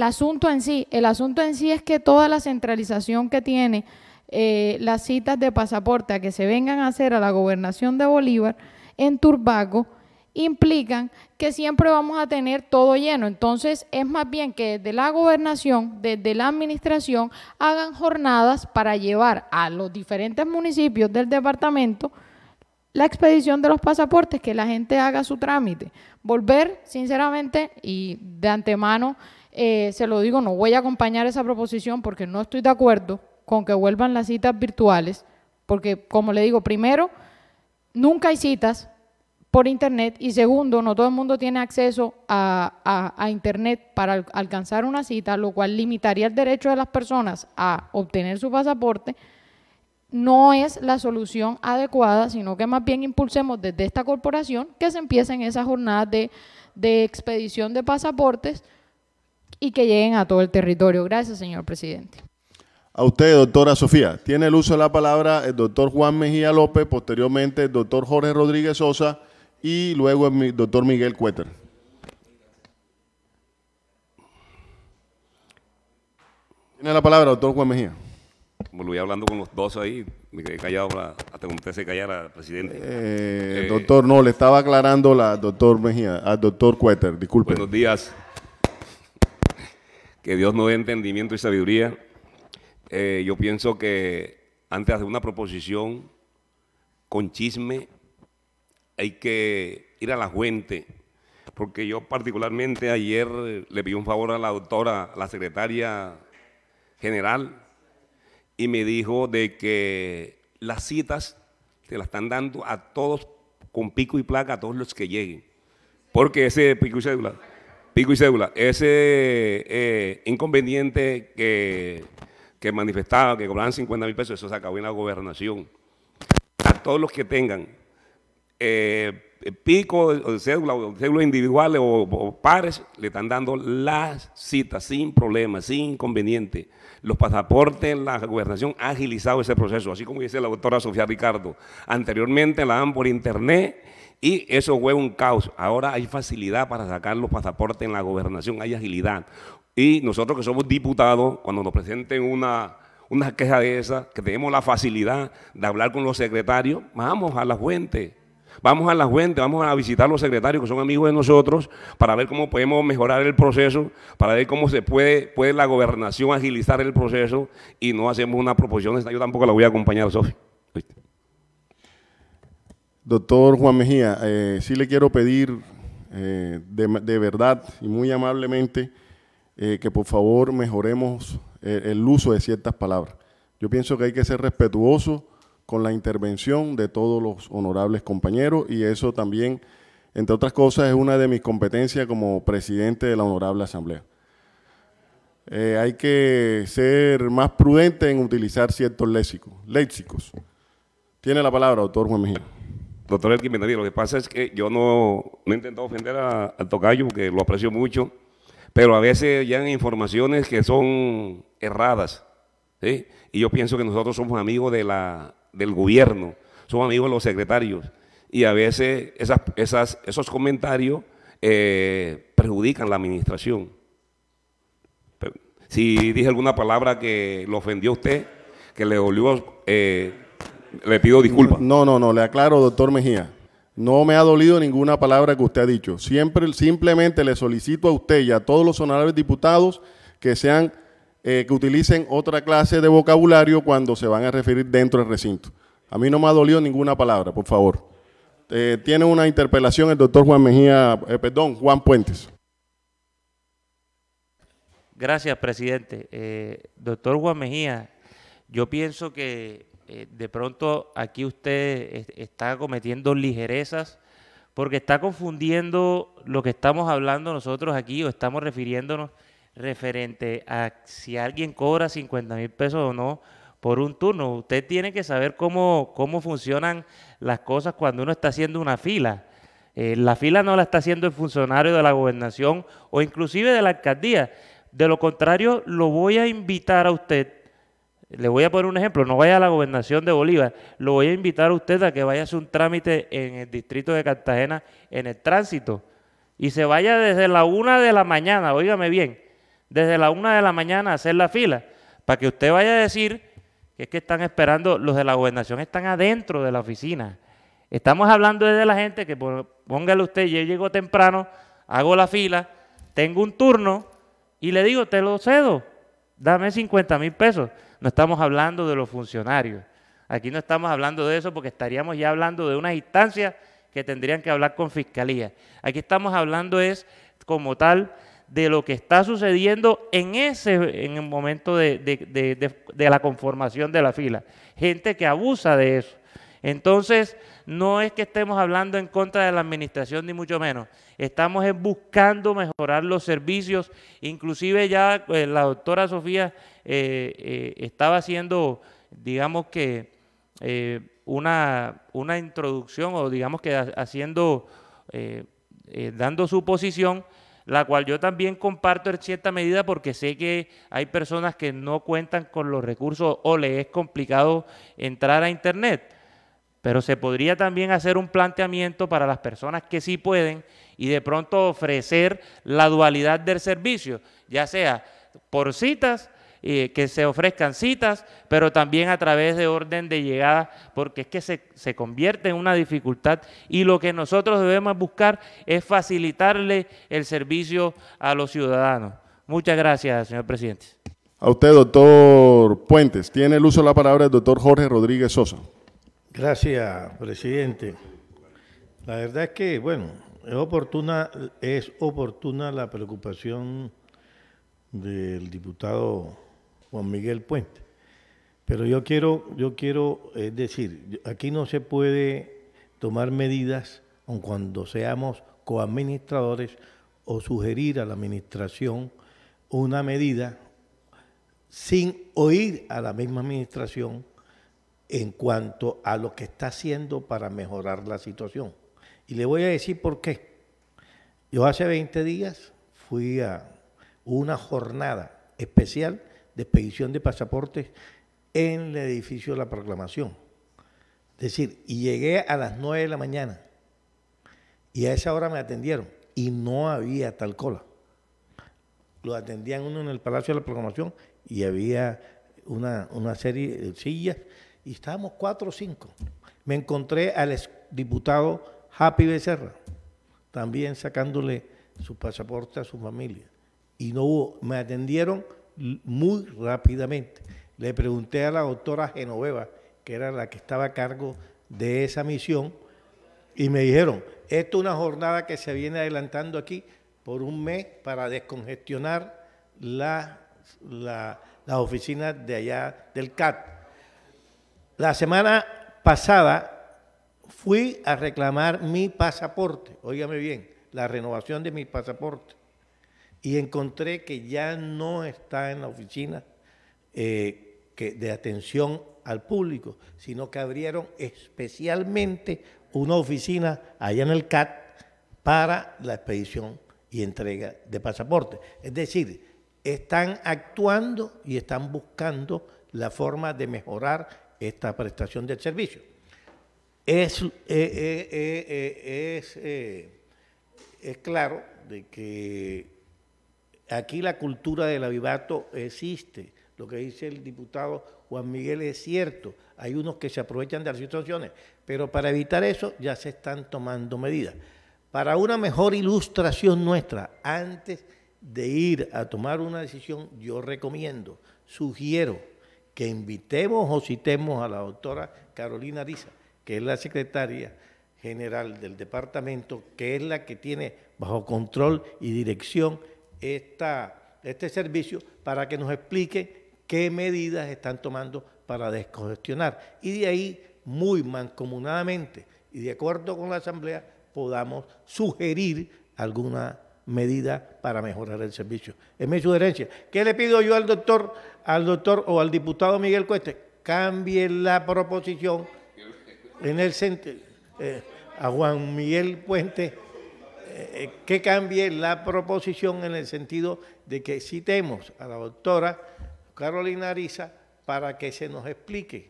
asunto en sí. El asunto en sí es que toda la centralización que tiene eh, las citas de pasaporte a que se vengan a hacer a la gobernación de Bolívar en Turbaco, implican que siempre vamos a tener todo lleno. Entonces, es más bien que desde la gobernación, desde la administración, hagan jornadas para llevar a los diferentes municipios del departamento la expedición de los pasaportes, que la gente haga su trámite. Volver, sinceramente, y de antemano eh, se lo digo, no voy a acompañar esa proposición porque no estoy de acuerdo con que vuelvan las citas virtuales, porque como le digo, primero, nunca hay citas por internet y segundo, no todo el mundo tiene acceso a, a internet para alcanzar una cita, lo cual limitaría el derecho de las personas a obtener su pasaporte no es la solución adecuada, sino que más bien impulsemos desde esta corporación que se empiecen esas jornadas de, de expedición de pasaportes y que lleguen a todo el territorio. Gracias, señor presidente. A usted, doctora Sofía, tiene el uso de la palabra el doctor Juan Mejía López, posteriormente el doctor Jorge Rodríguez Sosa y luego el doctor Miguel Cuéter. Tiene la palabra, el doctor Juan Mejía me lo hablando con los dos ahí, me quedé callado hasta que usted se callara, presidente. Eh, eh, doctor, no, le estaba aclarando la doctor Mejía, al ah, doctor Cueter, disculpe. Buenos días. Que Dios nos dé entendimiento y sabiduría. Eh, yo pienso que antes de hacer una proposición con chisme, hay que ir a la fuente. Porque yo particularmente ayer le pido un favor a la doctora, a la secretaria general, y me dijo de que las citas se las están dando a todos con pico y placa, a todos los que lleguen. Porque ese pico y cédula, pico y cédula, ese eh, inconveniente que, que manifestaba, que cobraban 50 mil pesos, eso se acabó en la gobernación. A todos los que tengan eh, eh, pico de cédula individuales o, pares, le están dando las citas sin problema, sin inconveniente. Los pasaportes, en la gobernación han agilizado ese proceso, así como dice la doctora Sofía Ricardo. Anteriormente la dan por internet y eso fue un caos. Ahora hay facilidad para sacar los pasaportes en la gobernación, hay agilidad. Y nosotros que somos diputados, cuando nos presenten una una queja de esa que tenemos la facilidad de hablar con los secretarios, vamos a la fuente, Vamos a la fuente, vamos a visitar los secretarios que son amigos de nosotros para ver cómo podemos mejorar el proceso, para ver cómo se puede, puede la gobernación agilizar el proceso y no hacemos una proposición. Yo tampoco la voy a acompañar, Sofi. Doctor Juan Mejía, eh, sí le quiero pedir eh, de, verdad y muy amablemente eh, que por favor mejoremos el, el uso de ciertas palabras. Yo pienso que hay que ser respetuoso con la intervención de todos los honorables compañeros y eso también, entre otras cosas, es una de mis competencias como presidente de la honorable asamblea. Eh, hay que ser más prudente en utilizar ciertos léxicos. léxicos. Tiene la palabra, doctor Juan Mejía. Doctor Elkin lo que pasa es que yo no, no he intentado ofender al Tocayo, que lo aprecio mucho, pero a veces llegan informaciones que son erradas. Y yo pienso que nosotros somos amigos de la del gobierno, son amigos los secretarios. Y a veces esos comentarios eh, perjudican la administración. Si dije alguna palabra que le ofendió a usted, que le dolió, eh, le pido disculpas. No, no, no, le aclaro, doctor Mejía. No me ha dolido ninguna palabra que usted ha dicho. Siempre, simplemente le solicito a usted y a todos los honorables diputados que sean eh, que utilicen otra clase de vocabulario cuando se van a referir dentro del recinto. A mí no me ha dolido ninguna palabra, por favor. Eh, tiene una interpelación el doctor Juan Mejía, eh, perdón, Juan Puentes. Gracias, presidente. doctor Juan Mejía, yo pienso que de pronto aquí usted está cometiendo ligerezas porque está confundiendo lo que estamos hablando nosotros aquí o estamos refiriéndonos referente a si alguien cobra 50 mil pesos o no por un turno. Usted tiene que saber cómo, cómo funcionan las cosas cuando uno está haciendo una fila. Eh, la fila no la está haciendo el funcionario de la gobernación o inclusive de la alcaldía. De lo contrario, lo voy a invitar a usted. Le voy a poner un ejemplo, no vaya a la gobernación de Bolívar, lo voy a invitar a usted a que vaya a hacer un trámite en el distrito de Cartagena en el tránsito y se vaya desde la una de la mañana, óigame bien, desde la una de la mañana hacer la fila, para que usted vaya a decir que es que están esperando, los de la gobernación están adentro de la oficina. Estamos hablando de la gente que, póngale usted, yo llego temprano, hago la fila, tengo un turno y le digo, te lo cedo, dame 50 mil pesos. No estamos hablando de los funcionarios. Aquí no estamos hablando de eso porque estaríamos ya hablando de una instancia que tendrían que hablar con fiscalía. Aquí estamos hablando es como tal de lo que está sucediendo en ese en el momento de, la conformación de la fila. Gente que abusa de eso. Entonces, no es que estemos hablando en contra de la administración, ni mucho menos. Estamos buscando mejorar los servicios. Inclusive ya eh, la doctora Sofía eh, eh, estaba haciendo, digamos que, una, una, introducción o digamos que haciendo, dando su posición la cual yo también comparto en cierta medida porque sé que hay personas que no cuentan con los recursos o les es complicado entrar a Internet. Pero se podría también hacer un planteamiento para las personas que sí pueden y de pronto ofrecer la dualidad del servicio, ya sea por citas que se ofrezcan citas, pero también a través de orden de llegada, porque es que se, se convierte en una dificultad y lo que nosotros debemos buscar es facilitarle el servicio a los ciudadanos. Muchas gracias, señor presidente. A usted, doctor Puentes, tiene el uso de la palabra el doctor Jorge Rodríguez Sosa. Gracias, presidente. La verdad es que, bueno, es oportuna, es oportuna la preocupación del diputado Juan Miguel Puente. Pero yo quiero, yo quiero, eh, decir, aquí no se puede tomar medidas aun cuando seamos coadministradores o sugerir a la administración una medida sin oír a la misma administración en cuanto a lo que está haciendo para mejorar la situación. Y le voy a decir por qué. Yo hace 20 días fui a una jornada especial de expedición de pasaportes en el edificio de la Proclamación. Es decir, y llegué a las 9 de la mañana y a esa hora me atendieron y no había tal cola. Lo atendían uno en el Palacio de la Proclamación y había una, una serie de sillas y estábamos cuatro o cinco. Me encontré al diputado Happy Becerra, también sacándole su pasaporte a su familia. Y no hubo, me atendieron muy rápidamente. Le pregunté a la doctora Genoveva, que era la que estaba a cargo de esa misión, y me dijeron, esto es una jornada que se viene adelantando aquí por un mes para descongestionar la, las oficinas de allá del CAT. La semana pasada fui a reclamar mi pasaporte, óigame bien, la renovación de mi pasaporte y encontré que ya no está en la oficina eh, de atención al público, sino que abrieron especialmente una oficina allá en el CAT para la expedición y entrega de pasaporte. Es decir, están actuando y están buscando la forma de mejorar esta prestación del servicio. Es, eh, eh, es, claro de que Aquí la cultura del avivato existe. Lo que dice el diputado Juan Miguel es cierto. Hay unos que se aprovechan de las situaciones, pero para evitar eso ya se están tomando medidas. Para una mejor ilustración nuestra, antes de ir a tomar una decisión, yo recomiendo, sugiero que invitemos o citemos a la doctora Carolina Riza, que es la secretaria general del departamento, que es la que tiene bajo control y dirección esta, este servicio para que nos explique qué medidas están tomando para descongestionar. Y de ahí, muy mancomunadamente y de acuerdo con la Asamblea, podamos sugerir alguna medida para mejorar el servicio. Es mi sugerencia. ¿Qué le pido yo al doctor, al doctor o al diputado Miguel Cueste? Cambie la proposición en el centro. Eh, a Juan Miguel Puente eh, eh, que cambie la proposición en el sentido de que citemos a la doctora Carolina Ariza para que se nos explique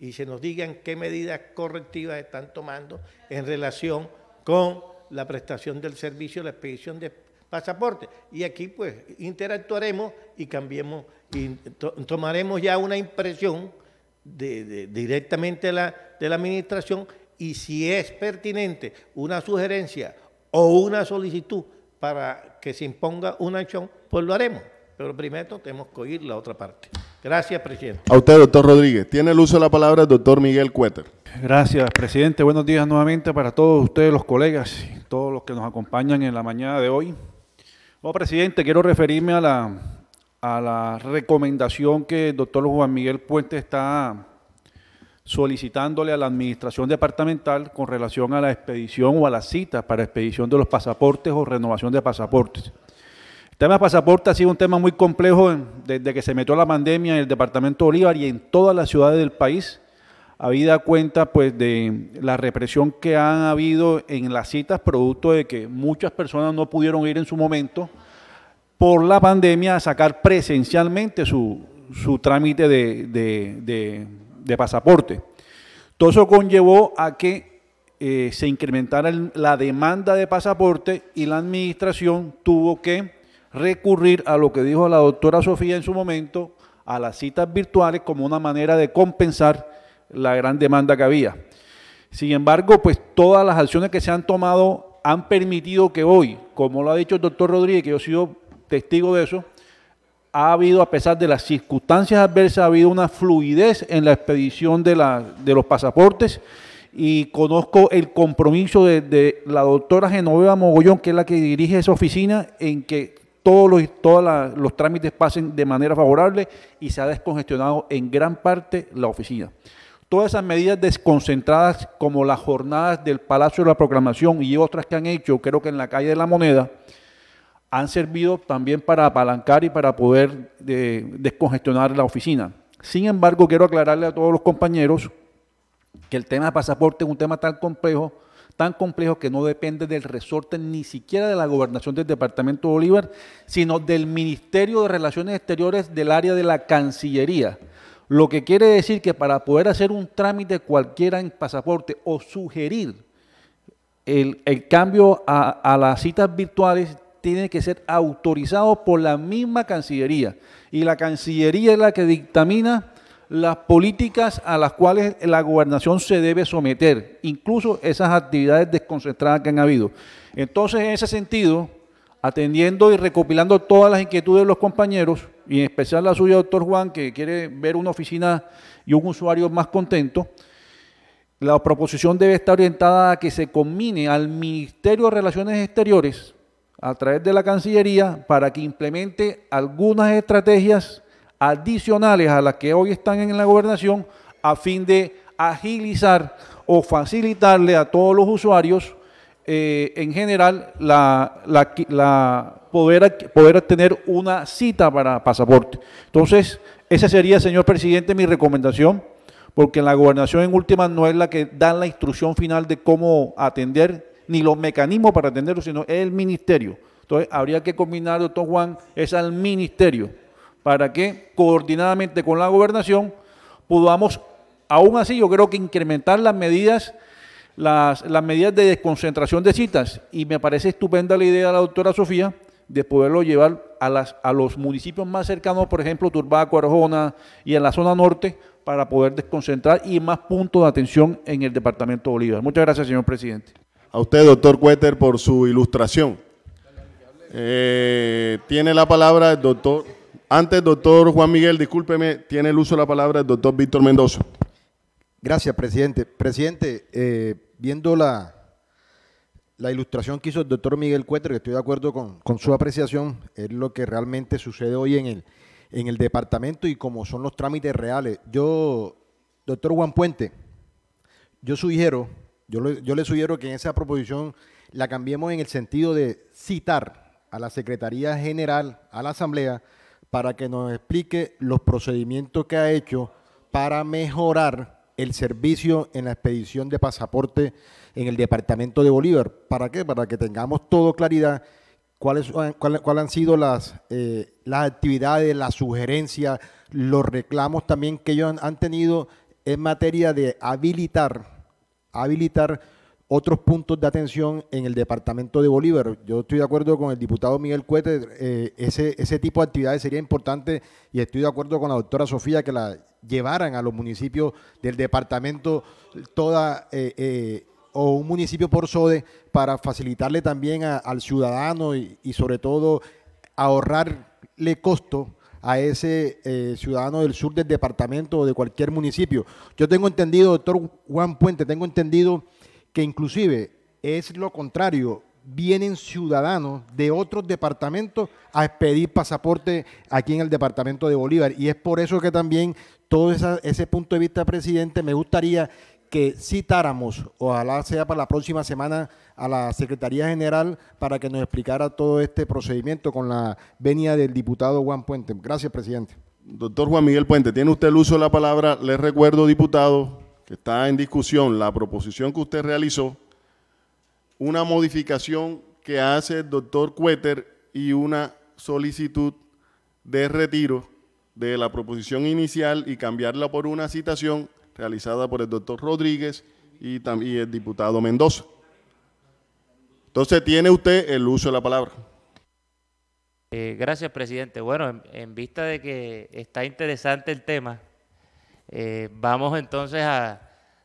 y se nos digan qué medidas correctivas están tomando en relación con la prestación del servicio, la expedición de pasaporte. Y aquí pues interactuaremos y cambiemos y tomaremos ya una impresión de, directamente la, de la administración y si es pertinente una sugerencia o una solicitud para que se imponga una acción, pues lo haremos. Pero primero tenemos que oír la otra parte. Gracias, presidente. A usted, doctor Rodríguez. Tiene el uso de la palabra el doctor Miguel Cuéter. Gracias, presidente. Buenos días nuevamente para todos ustedes, los colegas, todos los que nos acompañan en la mañana de hoy. Oh, presidente, quiero referirme a la, a la recomendación que el doctor Juan Miguel Puente está solicitándole a la administración departamental con relación a la expedición o a las citas para expedición de los pasaportes o renovación de pasaportes. El tema de pasaporte ha sido un tema muy complejo desde que se metió la pandemia en el departamento de Bolívar y en todas las ciudades del país, habida cuenta pues de la represión que han habido en las citas producto de que muchas personas no pudieron ir en su momento por la pandemia a sacar presencialmente su, trámite de de pasaporte. Todo eso conllevó a que eh, se incrementara la demanda de pasaporte y la administración tuvo que recurrir a lo que dijo la doctora Sofía en su momento, a las citas virtuales como una manera de compensar la gran demanda que había. Sin embargo, pues todas las acciones que se han tomado han permitido que hoy, como lo ha dicho el doctor Rodríguez, que yo he sido testigo de eso, ha habido, a pesar de las circunstancias adversas, ha habido una fluidez en la expedición de, los pasaportes y conozco el compromiso de, la doctora Genoveva Mogollón, que es la que dirige esa oficina, en que todos los, los trámites pasen de manera favorable y se ha descongestionado en gran parte la oficina. Todas esas medidas desconcentradas, como las jornadas del Palacio de la Proclamación y otras que han hecho, creo que en la calle de la Moneda, han servido también para apalancar y para poder eh, descongestionar la oficina. Sin embargo, quiero aclararle a todos los compañeros que el tema de pasaporte es un tema tan complejo, tan complejo que no depende del resorte ni siquiera de la gobernación del Departamento de Bolívar, sino del Ministerio de Relaciones Exteriores del área de la Cancillería. Lo que quiere decir que para poder hacer un trámite cualquiera en pasaporte o sugerir el, cambio a las citas virtuales, tiene que ser autorizado por la misma Cancillería. Y la Cancillería es la que dictamina las políticas a las cuales la gobernación se debe someter, incluso esas actividades desconcentradas que han habido. Entonces, en ese sentido, atendiendo y recopilando todas las inquietudes de los compañeros, y en especial la suya, doctor Juan, que quiere ver una oficina y un usuario más contento, la proposición debe estar orientada a que se combine al Ministerio de Relaciones Exteriores a través de la Cancillería para que implemente algunas estrategias adicionales a las que hoy están en la gobernación a fin de agilizar o facilitarle a todos los usuarios eh, en general la, poder, poder tener una cita para pasaporte. Entonces, esa sería, señor presidente, mi recomendación, porque la gobernación en última no es la que da la instrucción final de cómo atender ni los mecanismos para atenderlo, sino el ministerio. Entonces, habría que combinar, doctor Juan, es al ministerio, para que coordinadamente con la gobernación podamos, aún así, yo creo que incrementar las medidas las, medidas de desconcentración de citas. Y me parece estupenda la idea de la doctora Sofía de poderlo llevar a, las, a los municipios más cercanos, por ejemplo, Turbaco, Arjona y en la zona norte, para poder desconcentrar y más puntos de atención en el departamento de Bolívar. Muchas gracias, señor presidente a usted, doctor Cuéter, por su ilustración. Eh, tiene la palabra el doctor, antes doctor Juan Miguel, discúlpeme, tiene el uso de la palabra el doctor Víctor Mendoza. Gracias, presidente. Presidente, eh, viendo la, la ilustración que hizo el doctor Miguel Cuéter, que estoy de acuerdo con, con, su apreciación, es lo que realmente sucede hoy en el, en el departamento y como son los trámites reales. Yo, doctor Juan Puente, yo sugiero yo, le sugiero que en esa proposición la cambiemos en el sentido de citar a la Secretaría General, a la Asamblea, para que nos explique los procedimientos que ha hecho para mejorar el servicio en la expedición de pasaporte en el departamento de Bolívar. ¿Para qué? Para que tengamos todo claridad cuáles han sido las, eh, las actividades, las sugerencias, los reclamos también que ellos han tenido en materia de habilitar habilitar otros puntos de atención en el departamento de Bolívar. Yo estoy de acuerdo con el diputado Miguel Cuete, eh, ese, ese tipo de actividades sería importante y estoy de acuerdo con la doctora Sofía que la llevaran a los municipios del departamento toda... Eh, eh, o un municipio por SODE para facilitarle también al ciudadano y, y sobre todo ahorrarle costo a ese eh, ciudadano del sur del departamento o de cualquier municipio. Yo tengo entendido, doctor Juan Puente, tengo entendido que inclusive es lo contrario, vienen ciudadanos de otros departamentos a pedir pasaporte aquí en el departamento de Bolívar. Y es por eso que también todo ese punto de vista, presidente, me gustaría que citáramos, ojalá sea para la próxima semana, a la Secretaría General para que nos explicara todo este procedimiento con la venia del diputado Juan Puente. Gracias, presidente. Doctor Juan Miguel Puente, tiene usted el uso de la palabra. Le recuerdo, diputado, que está en discusión la proposición que usted realizó, una modificación que hace el doctor Cueter y una solicitud de retiro de la proposición inicial y cambiarla por una citación realizada por el doctor Rodríguez y, y el diputado Mendoza. Entonces tiene usted el uso de la palabra. Eh, gracias, presidente. Bueno, en, vista de que está interesante el tema, eh, vamos entonces a,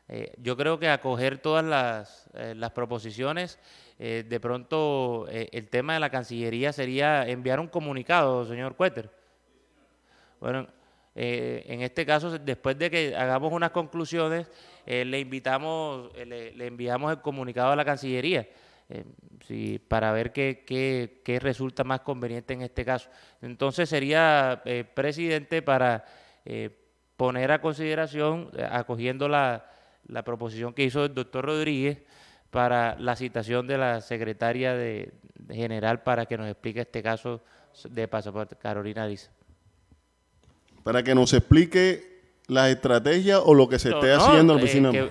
eh, yo creo que acoger todas las, proposiciones. de pronto, el tema de la Cancillería sería enviar un comunicado, señor Cuéter. Bueno, en este caso, después de que hagamos unas conclusiones, le invitamos, le, enviamos el comunicado a la Cancillería. Em, sí, para ver qué, resulta más conveniente en este caso. Entonces sería, eh, presidente, para eh, poner a consideración, eh, acogiendo la, proposición que hizo el doctor Rodríguez, para la citación de la secretaria de, general para que nos explique este caso de pasaporte. Carolina dice. Para que nos explique la estrategia o lo que se esté haciendo en la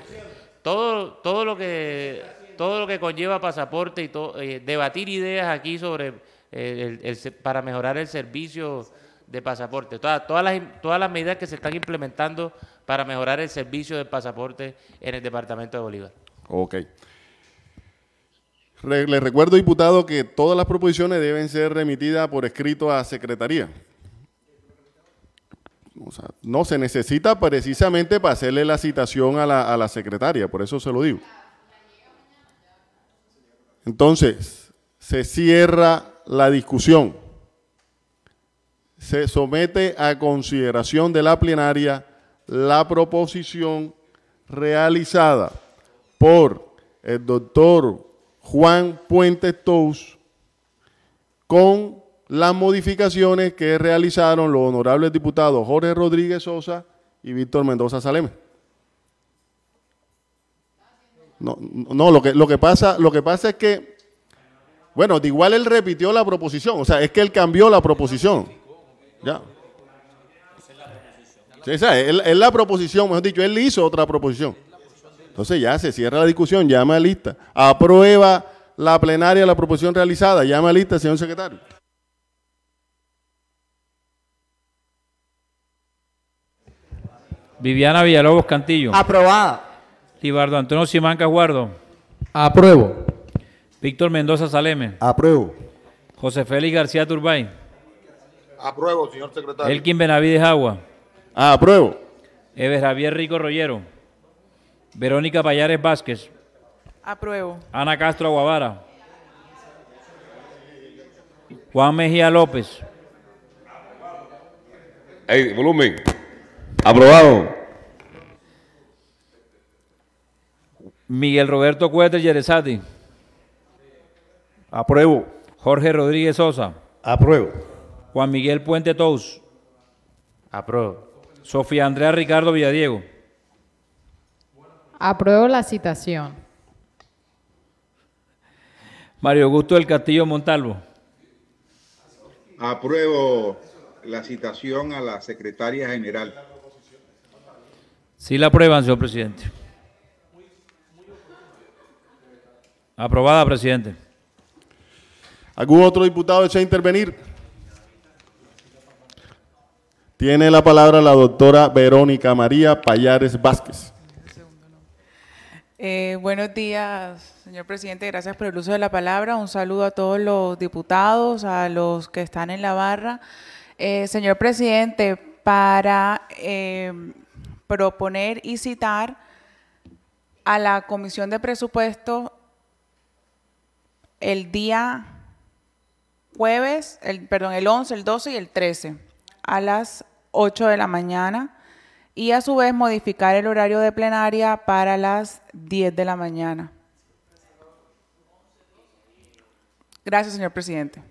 todo, todo lo que todo lo que conlleva pasaporte y eh, debatir ideas aquí sobre eh, para mejorar el servicio de pasaporte, todas, todas, las, todas las medidas que se están implementando para mejorar el servicio de pasaporte en el departamento de Bolívar. Ok. le recuerdo, diputado, que todas las proposiciones deben ser remitidas por escrito a Secretaría. no se necesita precisamente para hacerle la citación a la secretaria, por eso se lo digo. Entonces, se cierra la discusión. Se somete a consideración de la plenaria la proposición realizada por el doctor Juan Puente Tous con las modificaciones que realizaron los honorables diputados Jorge Rodríguez Sosa y Víctor Mendoza Saleme. No, no lo, que, lo, que pasa, lo que pasa es que, bueno, de igual él repitió la proposición, o sea, es que él cambió la proposición. Ya. es la proposición, mejor dicho, él hizo otra proposición. Entonces ya se cierra la discusión, llama a lista. Aprueba la plenaria la proposición realizada. Llama a lista, señor secretario. Viviana Villalobos Cantillo. Aprobada. Tibardo Antonio Simán Guardo. Apruebo. Víctor Mendoza Saleme. Apruebo. José Félix García Turbay. Apruebo, señor secretario. Elkin Benavides Agua. Apruebo. Eves Javier Rico Rollero. Verónica Payares Vázquez. Apruebo. Ana Castro Aguavara. Juan Mejía López. Hey, volumen. Aprobado. Miguel Roberto y Yerezati. Apruebo. Jorge Rodríguez Sosa. Apruebo. Juan Miguel Puente Tous. Apruebo. Sofía Andrea Ricardo Villadiego. Apruebo la citación. Mario Augusto del Castillo Montalvo. Apruebo la citación a la secretaria general. Sí la aprueban, señor presidente. Aprobada, presidente. ¿Algún otro diputado desea intervenir? Tiene la palabra la doctora Verónica María Payares Vázquez. Eh, buenos días, señor presidente. Gracias por el uso de la palabra. Un saludo a todos los diputados, a los que están en la barra. Eh, señor presidente, para eh, proponer y citar a la Comisión de Presupuestos el día jueves, el, perdón, el 11, el 12 y el 13 a las 8 de la mañana y a su vez modificar el horario de plenaria para las 10 de la mañana. Gracias, señor presidente.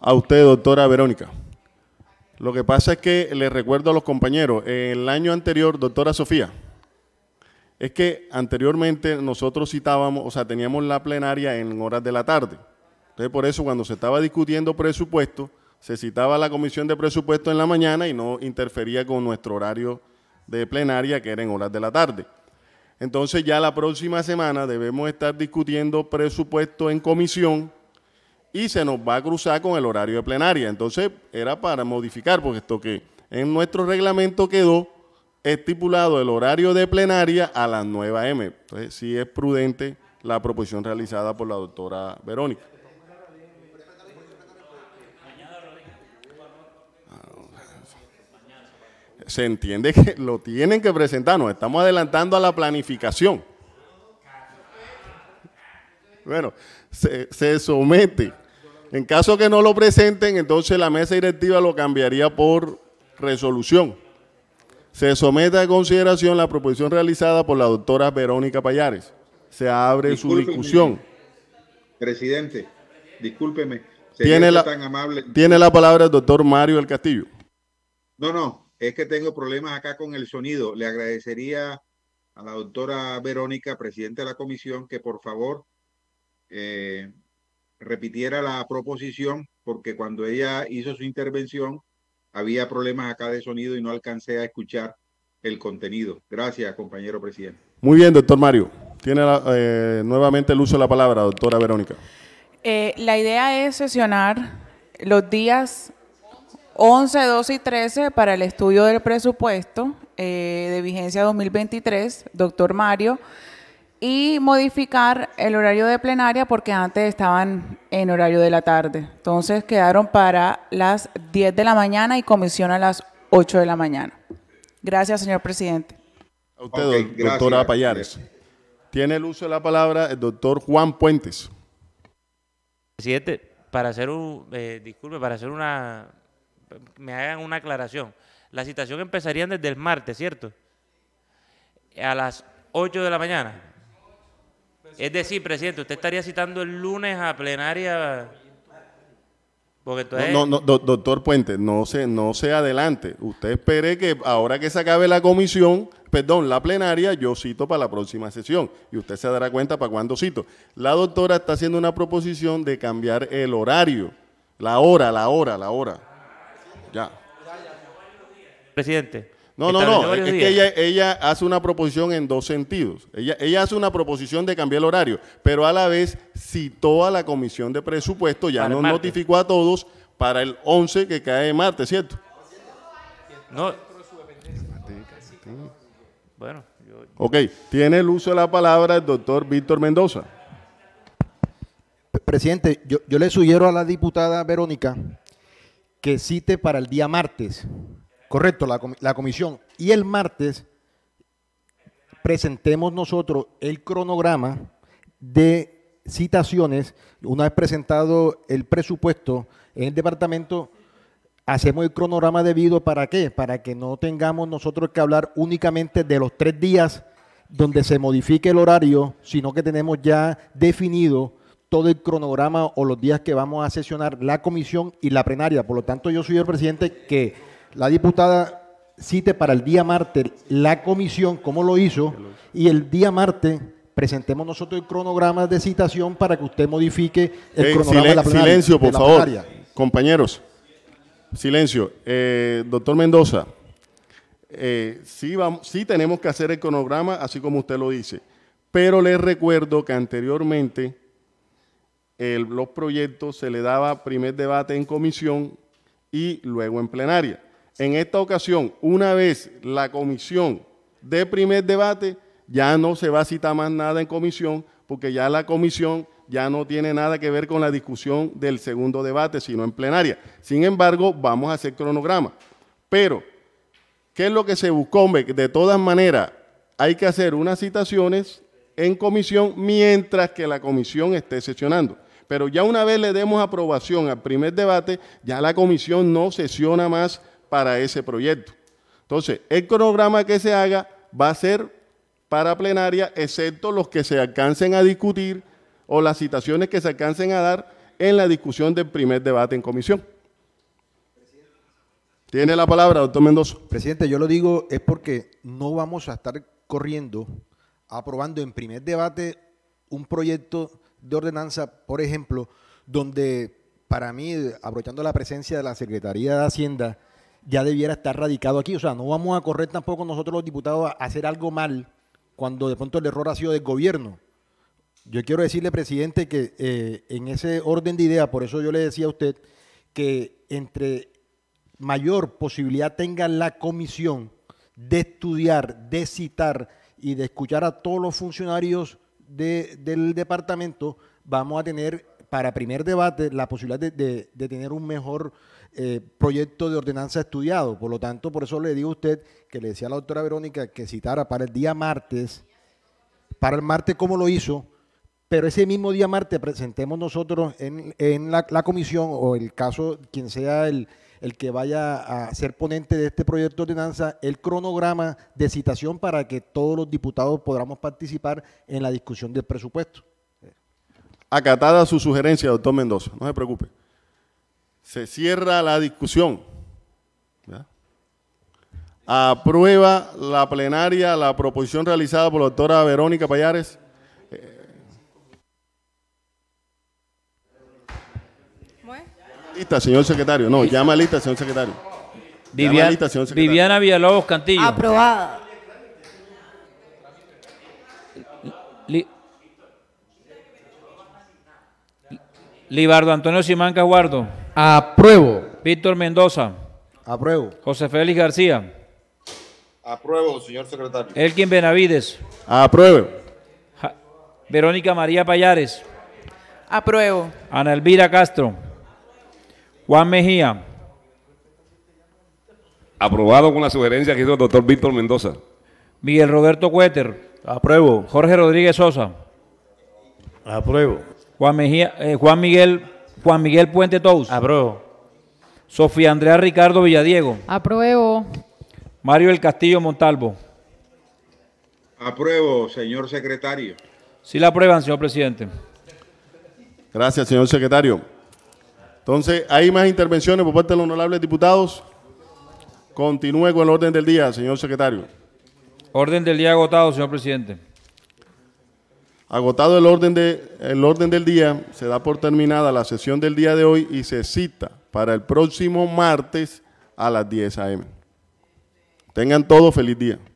A usted, doctora Verónica. Lo que pasa es que le recuerdo a los compañeros, el año anterior, doctora Sofía, es que anteriormente nosotros citábamos, o sea, teníamos la plenaria en horas de la tarde. Entonces, por eso cuando se estaba discutiendo presupuesto, se citaba la comisión de presupuesto en la mañana y no interfería con nuestro horario de plenaria, que era en horas de la tarde. Entonces, ya la próxima semana debemos estar discutiendo presupuesto en comisión y se nos va a cruzar con el horario de plenaria. Entonces, era para modificar, porque esto que en nuestro reglamento quedó estipulado el horario de plenaria a las 9 M. Entonces, sí es prudente la proposición realizada por la doctora Verónica. Se entiende que lo tienen que presentar, nos estamos adelantando a la planificación. Bueno, se somete. En caso que no lo presenten, entonces la mesa directiva lo cambiaría por resolución. Se somete a consideración la proposición realizada por la doctora Verónica Payares. Se abre su discusión. Presidente, discúlpeme. Tiene la, tiene la palabra el doctor Mario del Castillo. No, no, es que tengo problemas acá con el sonido. Le agradecería a la doctora Verónica, presidenta de la comisión, que por favor eh, repitiera la proposición, porque cuando ella hizo su intervención, había problemas acá de sonido y no alcancé a escuchar el contenido. Gracias, compañero presidente. Muy bien, doctor Mario. Tiene eh, nuevamente el uso de la palabra, doctora Verónica. Eh, la idea es sesionar los días 11, 12 y 13 para el estudio del presupuesto eh, de vigencia 2023, doctor Mario y modificar el horario de plenaria porque antes estaban en horario de la tarde. Entonces quedaron para las 10 de la mañana y comisión a las 8 de la mañana. Gracias, señor presidente. A usted, doctora Payares. Tiene el uso de la palabra el doctor Juan Puentes. Presidente, para hacer un, eh, disculpe, para hacer una, me hagan una aclaración. La citación empezaría desde el martes, ¿cierto? A las 8 de la mañana. Es decir, presidente, usted estaría citando el lunes a plenaria. Porque No, no, doctor Puente, no se, no se adelante. Usted espere que ahora que se acabe la comisión, perdón, la plenaria, yo cito para la próxima sesión. Y usted se dará cuenta para cuándo cito. La doctora está haciendo una proposición de cambiar el horario. La hora, la hora, la hora. Ya. Presidente. No, no, no. Es que ella, ella, hace una proposición en dos sentidos. Ella, ella hace una proposición de cambiar el horario, pero a la vez citó a la comisión de presupuesto, ya nos notificó a todos para el 11 que cae martes, ¿cierto? No. Bueno. Ok, tiene el uso de la palabra el doctor Víctor Mendoza. Presidente, yo, yo le sugiero a la diputada Verónica que cite para el día martes Correcto, la, comisión. Y el martes presentemos nosotros el cronograma de citaciones. Una vez presentado el presupuesto en el departamento, hacemos el cronograma debido. ¿Para qué? Para que no tengamos nosotros que hablar únicamente de los tres días donde se modifique el horario, sino que tenemos ya definido todo el cronograma o los días que vamos a sesionar la comisión y la plenaria. Por lo tanto, yo soy el presidente que la diputada cite para el día martes la comisión, como lo hizo, y el día martes presentemos nosotros el cronograma de citación para que usted modifique el cronograma de la plenaria. Silencio, por favor. Compañeros, silencio. Eh, doctor Mendoza, eh, sí, vamos, sí tenemos que hacer el cronograma, así como usted lo dice, pero les recuerdo que anteriormente el, los proyectos se le daba primer debate en comisión y luego en plenaria en esta ocasión, una vez la comisión de primer debate, ya no se va a citar más nada en comisión, porque ya la comisión ya no tiene nada que ver con la discusión del segundo debate, sino en plenaria. Sin embargo, vamos a hacer cronograma. Pero, ¿qué es lo que se buscó? De todas maneras, hay que hacer unas citaciones en comisión mientras que la comisión esté sesionando. Pero ya una vez le demos aprobación al primer debate, ya la comisión no sesiona más para ese proyecto. Entonces, el cronograma que se haga va a ser para plenaria, excepto los que se alcancen a discutir o las citaciones que se alcancen a dar en la discusión del primer debate en comisión. Tiene la palabra, doctor Mendoza. Presidente, yo lo digo es porque no vamos a estar corriendo aprobando en primer debate un proyecto de ordenanza, por ejemplo, donde para mí, aprovechando la presencia de la Secretaría de Hacienda, ya debiera estar radicado aquí. O sea, no vamos a correr tampoco nosotros los diputados a hacer algo mal cuando de pronto el error ha sido del gobierno. Yo quiero decirle, presidente, que eh, en ese orden de ideas, por eso yo le decía a usted que entre mayor posibilidad tenga la comisión de estudiar, de citar y de escuchar a todos los funcionarios del departamento, vamos a tener para primer debate la posibilidad de tener un mejor eh, proyecto de ordenanza estudiado. Por lo tanto, por eso le digo a usted que le decía a la doctora Verónica que citara para el día martes, para el martes como lo hizo, pero ese mismo día martes presentemos nosotros en, la, comisión o el caso, quien sea el, el que vaya a ser ponente de este proyecto de ordenanza, el cronograma de citación para que todos los diputados podamos participar en la discusión del presupuesto. Acatada su sugerencia, doctor Mendoza, no se preocupe. Se cierra la discusión. Aprueba la plenaria la proposición realizada por la doctora Verónica Payares. Lista, señor secretario. No, llama lista, señor secretario. lista, señor secretario. Viviana Villalobos Cantillo. Aprobada. Libardo Antonio Simán Guardo. Apruebo. Víctor Mendoza. Apruebo. José Félix García. Apruebo, señor secretario. Elkin Benavides. Apruebo. Verónica María Payares. Apruebo. Ana Elvira Castro. Juan Mejía. Aprobado con la sugerencia que hizo el doctor Víctor Mendoza. Miguel Roberto Cuéter. Apruebo. Jorge Rodríguez Sosa. Apruebo. Juan, Mejía, eh, Juan Miguel Juan Miguel Puente Tous. Apruebo. Ah, Sofía Andrea Ricardo Villadiego. Apruebo. Mario El Castillo Montalvo. Apruebo, señor secretario. Sí la aprueban, señor presidente. Gracias, señor secretario. Entonces, ¿hay más intervenciones por parte de los honorables diputados? Continúe con el orden del día, señor secretario. Orden del día agotado, señor presidente. Agotado el orden, orden del día, se da por terminada la sesión del día de hoy y se cita para el próximo martes a las 10 a.m. Tengan todos feliz día.